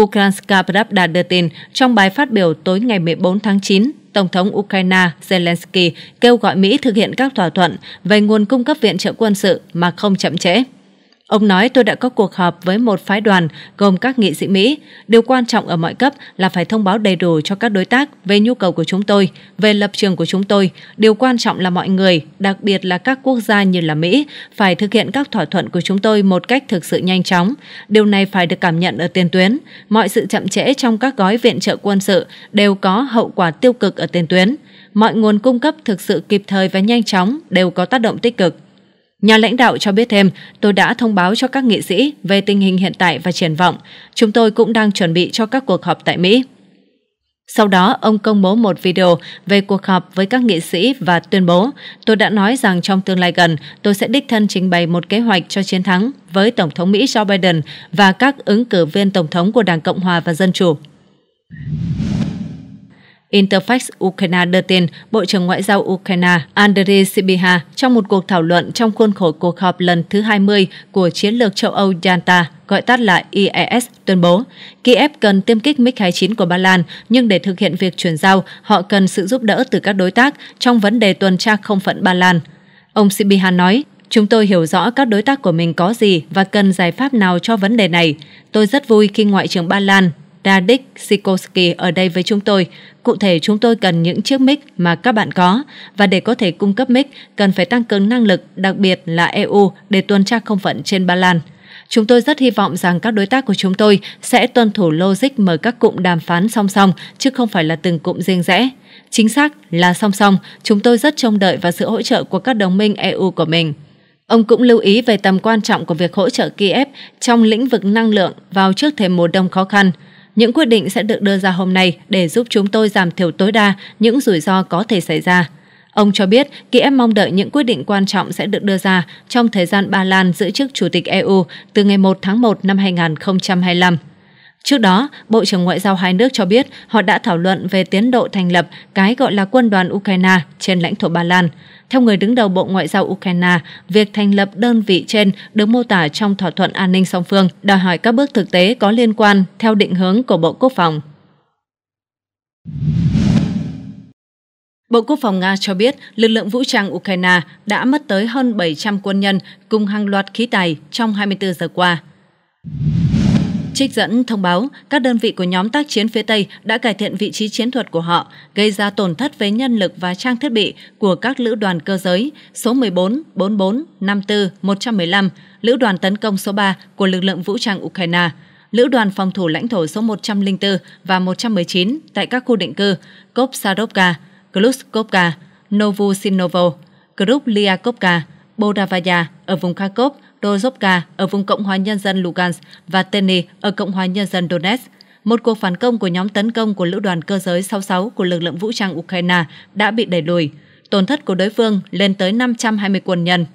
Ukrainska Pravda đưa tin trong bài phát biểu tối ngày 14 tháng 9, Tổng thống Ukraine Zelensky kêu gọi Mỹ thực hiện các thỏa thuận về nguồn cung cấp viện trợ quân sự mà không chậm trễ. Ông nói tôi đã có cuộc họp với một phái đoàn gồm các nghị sĩ Mỹ. Điều quan trọng ở mọi cấp là phải thông báo đầy đủ cho các đối tác về nhu cầu của chúng tôi, về lập trường của chúng tôi. Điều quan trọng là mọi người, đặc biệt là các quốc gia như là Mỹ, phải thực hiện các thỏa thuận của chúng tôi một cách thực sự nhanh chóng. Điều này phải được cảm nhận ở tiền tuyến. Mọi sự chậm trễ trong các gói viện trợ quân sự đều có hậu quả tiêu cực ở tiền tuyến. Mọi nguồn cung cấp thực sự kịp thời và nhanh chóng đều có tác động tích cực Nhà lãnh đạo cho biết thêm, tôi đã thông báo cho các nghị sĩ về tình hình hiện tại và triển vọng. Chúng tôi cũng đang chuẩn bị cho các cuộc họp tại Mỹ. Sau đó, ông công bố một video về cuộc họp với các nghị sĩ và tuyên bố, tôi đã nói rằng trong tương lai gần, tôi sẽ đích thân trình bày một kế hoạch cho chiến thắng với Tổng thống Mỹ Joe Biden và các ứng cử viên Tổng thống của Đảng Cộng Hòa và Dân Chủ. Interfax Ukraine đưa tin Bộ trưởng Ngoại giao Ukraine Andriy Sibiha trong một cuộc thảo luận trong khuôn khổ cuộc họp lần thứ 20 của chiến lược châu Âu Yalta gọi tắt là IES, tuyên bố Kiev cần tiêm kích MiG-29 của Ba Lan, nhưng để thực hiện việc chuyển giao, họ cần sự giúp đỡ từ các đối tác trong vấn đề tuần tra không phận Ba Lan. Ông Sibiha nói, Chúng tôi hiểu rõ các đối tác của mình có gì và cần giải pháp nào cho vấn đề này. Tôi rất vui khi Ngoại trưởng Ba Lan Radik Sikorsky ở đây với chúng tôi. Cụ thể, chúng tôi cần những chiếc mic mà các bạn có, và để có thể cung cấp mic, cần phải tăng cường năng lực, đặc biệt là EU, để tuần tra không phận trên Ba Lan. Chúng tôi rất hy vọng rằng các đối tác của chúng tôi sẽ tuân thủ logic mời các cụm đàm phán song song, chứ không phải là từng cụm riêng rẽ. Chính xác là song song, chúng tôi rất trông đợi vào sự hỗ trợ của các đồng minh EU của mình. Ông cũng lưu ý về tầm quan trọng của việc hỗ trợ Kiev trong lĩnh vực năng lượng vào trước thềm mùa đông khó khăn – những quyết định sẽ được đưa ra hôm nay để giúp chúng tôi giảm thiểu tối đa những rủi ro có thể xảy ra. Ông cho biết Kiev mong đợi những quyết định quan trọng sẽ được đưa ra trong thời gian Ba Lan giữ chức Chủ tịch EU từ ngày 1 tháng 1 năm 2025. Trước đó, Bộ trưởng Ngoại giao hai nước cho biết họ đã thảo luận về tiến độ thành lập cái gọi là quân đoàn Ukraine trên lãnh thổ Ba Lan. Theo người đứng đầu Bộ Ngoại giao Ukraine, việc thành lập đơn vị trên được mô tả trong thỏa thuận an ninh song phương, đòi hỏi các bước thực tế có liên quan theo định hướng của Bộ Quốc phòng. Bộ Quốc phòng Nga cho biết lực lượng vũ trang Ukraine đã mất tới hơn 700 quân nhân cùng hàng loạt khí tài trong 24 giờ qua. Trích dẫn thông báo, các đơn vị của nhóm tác chiến phía Tây đã cải thiện vị trí chiến thuật của họ, gây ra tổn thất về nhân lực và trang thiết bị của các lữ đoàn cơ giới số 14, 44, 54, 115, lữ đoàn tấn công số 3 của lực lượng vũ trang Ukraine, lữ đoàn phòng thủ lãnh thổ số 104 và 119 tại các khu định cư Kopsarovka, Klushkovka, Novosinovo, Krupliakovka, Bodavaya ở vùng Kharkov, Dorovka ở vùng Cộng hòa Nhân dân Lugansk và Teny ở Cộng hòa Nhân dân Donetsk. Một cuộc phản công của nhóm tấn công của Lữ đoàn Cơ giới 66 của lực lượng vũ trang Ukraine đã bị đẩy lùi. Tổn thất của đối phương lên tới 520 quân nhân.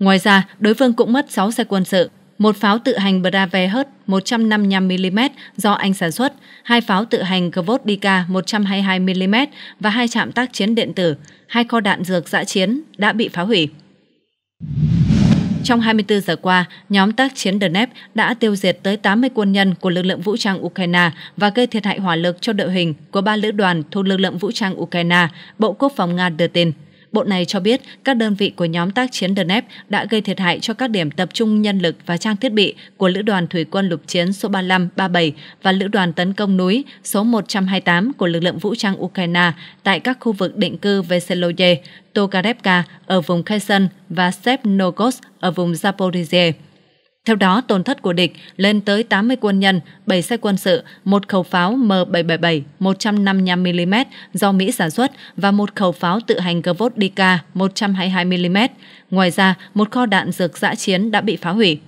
Ngoài ra, đối phương cũng mất 6 xe quân sự, một pháo tự hành Brave 155mm do Anh sản xuất, hai pháo tự hành Kvodika 122mm và hai trạm tác chiến điện tử, hai kho đạn dược dã chiến đã bị phá hủy. Trong 24 giờ qua, nhóm tác chiến Dnep đã tiêu diệt tới 80 quân nhân của lực lượng vũ trang Ukraine và gây thiệt hại hỏa lực cho đội hình của ba lữ đoàn thuộc lực lượng vũ trang Ukraine, Bộ Quốc phòng Nga đưa tin. Bộ này cho biết các đơn vị của nhóm tác chiến Donetsk đã gây thiệt hại cho các điểm tập trung nhân lực và trang thiết bị của Lữ đoàn Thủy quân lục chiến số 35, 37 và Lữ đoàn tấn công núi số 128 của lực lượng vũ trang Ukraine tại các khu vực định cư Veseloye, Tokarevka ở vùng Kherson và Stepnogorsk ở vùng Zaporizhia. Theo đó, tổn thất của địch lên tới 80 quân nhân, 7 xe quân sự, một khẩu pháo M777 155mm do Mỹ sản xuất và một khẩu pháo tự hành Gvodka 122mm. Ngoài ra, một kho đạn dược dã chiến đã bị phá hủy.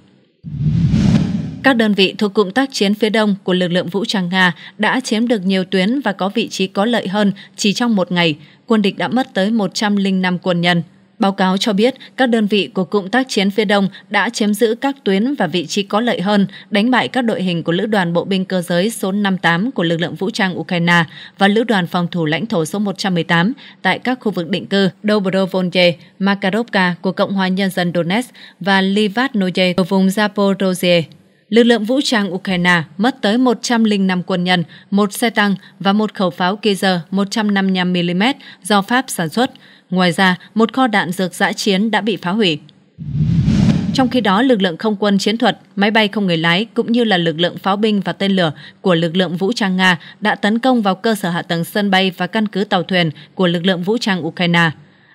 Các đơn vị thuộc cụm tác chiến phía đông của lực lượng vũ trang Nga đã chiếm được nhiều tuyến và có vị trí có lợi hơn chỉ trong một ngày. Quân địch đã mất tới 105 quân nhân. Báo cáo cho biết, các đơn vị của Cụm tác chiến phía Đông đã chiếm giữ các tuyến và vị trí có lợi hơn, đánh bại các đội hình của Lữ đoàn Bộ binh Cơ giới số 58 của lực lượng vũ trang Ukraine và Lữ đoàn Phòng thủ lãnh thổ số 118 tại các khu vực định cư Dobrovolye, Makarovka của Cộng hòa Nhân dân Donetsk và Livatnoye ở vùng Zaporozhye lực lượng vũ trang Ukraine mất tới 105 quân nhân, một xe tăng và một khẩu pháo Kizer 155mm do Pháp sản xuất. Ngoài ra, một kho đạn dược giã chiến đã bị phá hủy. Trong khi đó, lực lượng không quân chiến thuật, máy bay không người lái cũng như là lực lượng pháo binh và tên lửa của lực lượng vũ trang Nga đã tấn công vào cơ sở hạ tầng sân bay và căn cứ tàu thuyền của lực lượng vũ trang Ukraine.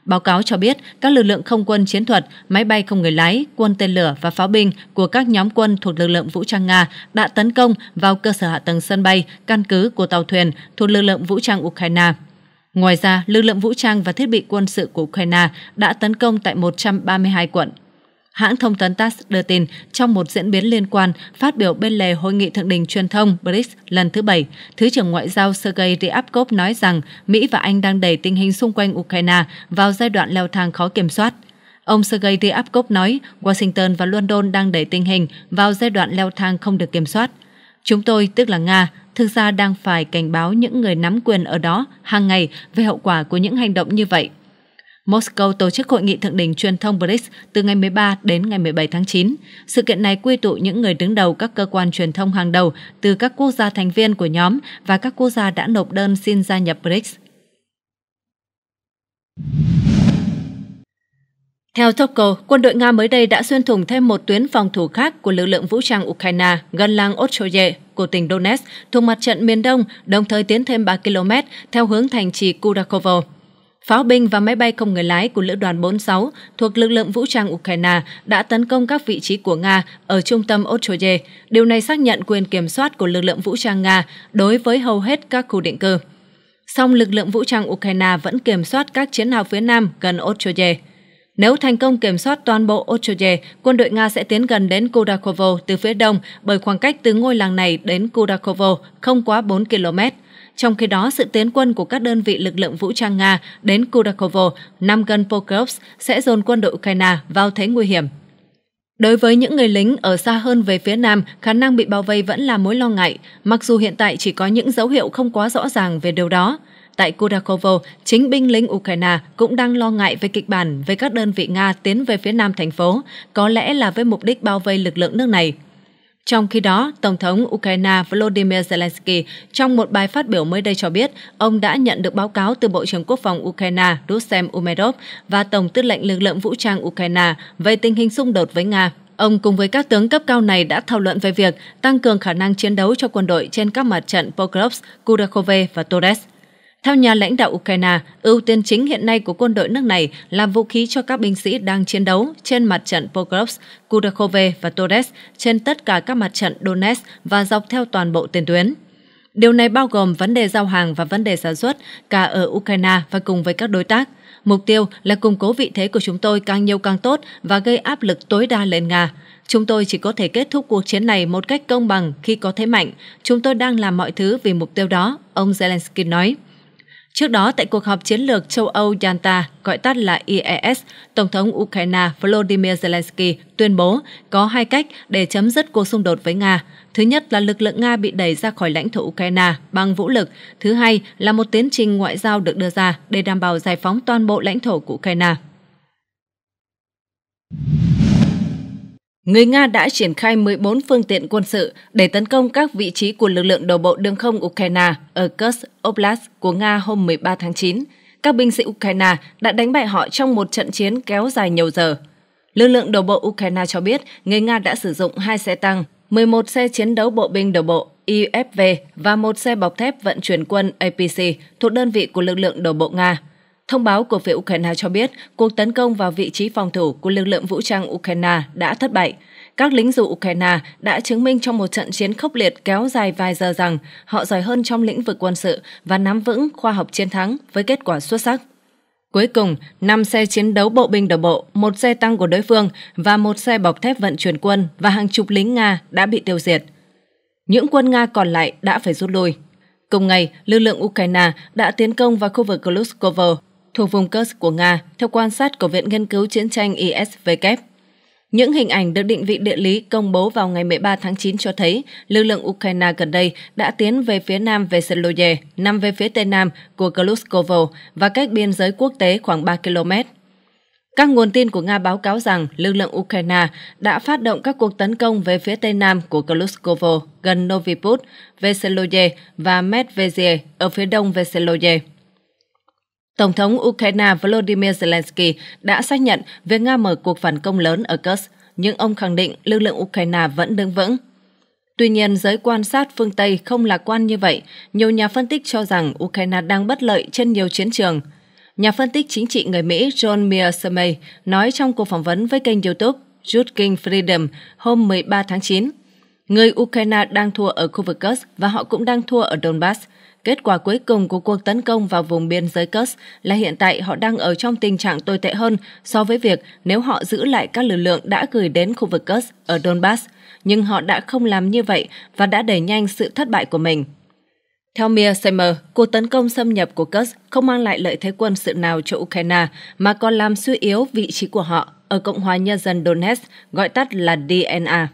Báo cáo cho biết các lực lượng không quân chiến thuật, máy bay không người lái, quân tên lửa và pháo binh của các nhóm quân thuộc lực lượng vũ trang Nga đã tấn công vào cơ sở hạ tầng sân bay, căn cứ của tàu thuyền thuộc lực lượng vũ trang Ukraine. Ngoài ra, lực lượng vũ trang và thiết bị quân sự của Ukraine đã tấn công tại 132 quận. Hãng thông tấn TASS đưa tin, trong một diễn biến liên quan, phát biểu bên lề hội nghị thượng đỉnh truyền thông BRICS lần thứ bảy, Thứ trưởng Ngoại giao Sergei Ryabkov nói rằng Mỹ và Anh đang đẩy tình hình xung quanh Ukraine vào giai đoạn leo thang khó kiểm soát. Ông Sergei Ryabkov nói Washington và London đang đẩy tình hình vào giai đoạn leo thang không được kiểm soát. Chúng tôi, tức là Nga, thực ra đang phải cảnh báo những người nắm quyền ở đó hàng ngày về hậu quả của những hành động như vậy. Moscow tổ chức hội nghị thượng đỉnh truyền thông BRICS từ ngày 13 đến ngày 17 tháng 9. Sự kiện này quy tụ những người đứng đầu các cơ quan truyền thông hàng đầu từ các quốc gia thành viên của nhóm và các quốc gia đã nộp đơn xin gia nhập BRICS. Theo Topco, quân đội Nga mới đây đã xuyên thủng thêm một tuyến phòng thủ khác của lực lượng vũ trang Ukraine gần làng Ochoye của tỉnh Donetsk thuộc mặt trận miền Đông, đồng thời tiến thêm 3 km theo hướng thành trì Kurakovo. Pháo binh và máy bay không người lái của Lữ đoàn 46 thuộc lực lượng vũ trang Ukraine đã tấn công các vị trí của Nga ở trung tâm Ochoye. Điều này xác nhận quyền kiểm soát của lực lượng vũ trang Nga đối với hầu hết các khu định cư. Song lực lượng vũ trang Ukraine vẫn kiểm soát các chiến hào phía nam gần Ochoye. Nếu thành công kiểm soát toàn bộ Ochoye, quân đội Nga sẽ tiến gần đến Kudakovo từ phía đông bởi khoảng cách từ ngôi làng này đến Kudakovo không quá 4 km. Trong khi đó, sự tiến quân của các đơn vị lực lượng vũ trang Nga đến Kudakovo, nằm gần Pokrovsk, sẽ dồn quân đội Ukraine vào thế nguy hiểm. Đối với những người lính ở xa hơn về phía Nam, khả năng bị bao vây vẫn là mối lo ngại, mặc dù hiện tại chỉ có những dấu hiệu không quá rõ ràng về điều đó. Tại Kurakovo, chính binh lính Ukraine cũng đang lo ngại về kịch bản về các đơn vị Nga tiến về phía nam thành phố, có lẽ là với mục đích bao vây lực lượng nước này. Trong khi đó, Tổng thống Ukraine Volodymyr Zelensky trong một bài phát biểu mới đây cho biết ông đã nhận được báo cáo từ Bộ trưởng Quốc phòng Ukraine Rustem Umerov và Tổng tư lệnh lực lượng vũ trang Ukraine về tình hình xung đột với Nga. Ông cùng với các tướng cấp cao này đã thảo luận về việc tăng cường khả năng chiến đấu cho quân đội trên các mặt trận Pokrovsk, Kurakove và Torres. Theo nhà lãnh đạo Ukraine, ưu tiên chính hiện nay của quân đội nước này là vũ khí cho các binh sĩ đang chiến đấu trên mặt trận Pokrovsk, Kudakhove và Torres trên tất cả các mặt trận Donetsk và dọc theo toàn bộ tiền tuyến. Điều này bao gồm vấn đề giao hàng và vấn đề sản xuất cả ở Ukraine và cùng với các đối tác. Mục tiêu là củng cố vị thế của chúng tôi càng nhiều càng tốt và gây áp lực tối đa lên Nga. Chúng tôi chỉ có thể kết thúc cuộc chiến này một cách công bằng khi có thế mạnh. Chúng tôi đang làm mọi thứ vì mục tiêu đó, ông Zelensky nói. Trước đó, tại cuộc họp chiến lược châu Âu Yalta, gọi tắt là IES, Tổng thống Ukraine Volodymyr Zelensky tuyên bố có hai cách để chấm dứt cuộc xung đột với Nga. Thứ nhất là lực lượng Nga bị đẩy ra khỏi lãnh thổ Ukraine bằng vũ lực. Thứ hai là một tiến trình ngoại giao được đưa ra để đảm bảo giải phóng toàn bộ lãnh thổ của Ukraine. người Nga đã triển khai 14 phương tiện quân sự để tấn công các vị trí của lực lượng đổ bộ đường không Ukraine ở Kursk Oblast của Nga hôm 13 tháng 9. Các binh sĩ Ukraine đã đánh bại họ trong một trận chiến kéo dài nhiều giờ. Lực lượng đổ bộ Ukraine cho biết người Nga đã sử dụng hai xe tăng, 11 xe chiến đấu bộ binh đổ bộ IFV và một xe bọc thép vận chuyển quân APC thuộc đơn vị của lực lượng đổ bộ Nga. Thông báo của phía Ukraine cho biết cuộc tấn công vào vị trí phòng thủ của lực lượng vũ trang Ukraine đã thất bại. Các lính dù Ukraine đã chứng minh trong một trận chiến khốc liệt kéo dài vài giờ rằng họ giỏi hơn trong lĩnh vực quân sự và nắm vững khoa học chiến thắng với kết quả xuất sắc. Cuối cùng, 5 xe chiến đấu bộ binh đổ bộ, một xe tăng của đối phương và một xe bọc thép vận chuyển quân và hàng chục lính Nga đã bị tiêu diệt. Những quân Nga còn lại đã phải rút lui. Cùng ngày, lực lượng Ukraine đã tiến công vào khu vực Kluskovo thuộc vùng Kursk của Nga, theo quan sát của Viện Nghiên cứu Chiến tranh ISVK. Những hình ảnh được định vị địa lý công bố vào ngày 13 tháng 9 cho thấy lực lượng Ukraine gần đây đã tiến về phía nam về Seloye, nằm về phía tây nam của Kluskovo và cách biên giới quốc tế khoảng 3 km. Các nguồn tin của Nga báo cáo rằng lực lượng Ukraine đã phát động các cuộc tấn công về phía tây nam của Kluskovo gần Novi Noviput, Veseloye và Medvezie ở phía đông Veseloye. Tổng thống Ukraine Volodymyr Zelensky đã xác nhận việc Nga mở cuộc phản công lớn ở Kursk, nhưng ông khẳng định lực lượng Ukraine vẫn đứng vững. Tuy nhiên, giới quan sát phương Tây không lạc quan như vậy. Nhiều nhà phân tích cho rằng Ukraine đang bất lợi trên nhiều chiến trường. Nhà phân tích chính trị người Mỹ John Mearsamay nói trong cuộc phỏng vấn với kênh YouTube Jude King Freedom hôm 13 tháng 9, người Ukraine đang thua ở khu vực Kursk và họ cũng đang thua ở Donbass – Kết quả cuối cùng của cuộc tấn công vào vùng biên giới Kursk là hiện tại họ đang ở trong tình trạng tồi tệ hơn so với việc nếu họ giữ lại các lực lượng đã gửi đến khu vực Kursk ở Donbass, nhưng họ đã không làm như vậy và đã đẩy nhanh sự thất bại của mình. Theo Mia Seimer, cuộc tấn công xâm nhập của Kursk không mang lại lợi thế quân sự nào cho Ukraine mà còn làm suy yếu vị trí của họ ở Cộng hòa Nhân dân Donetsk, gọi tắt là DNA.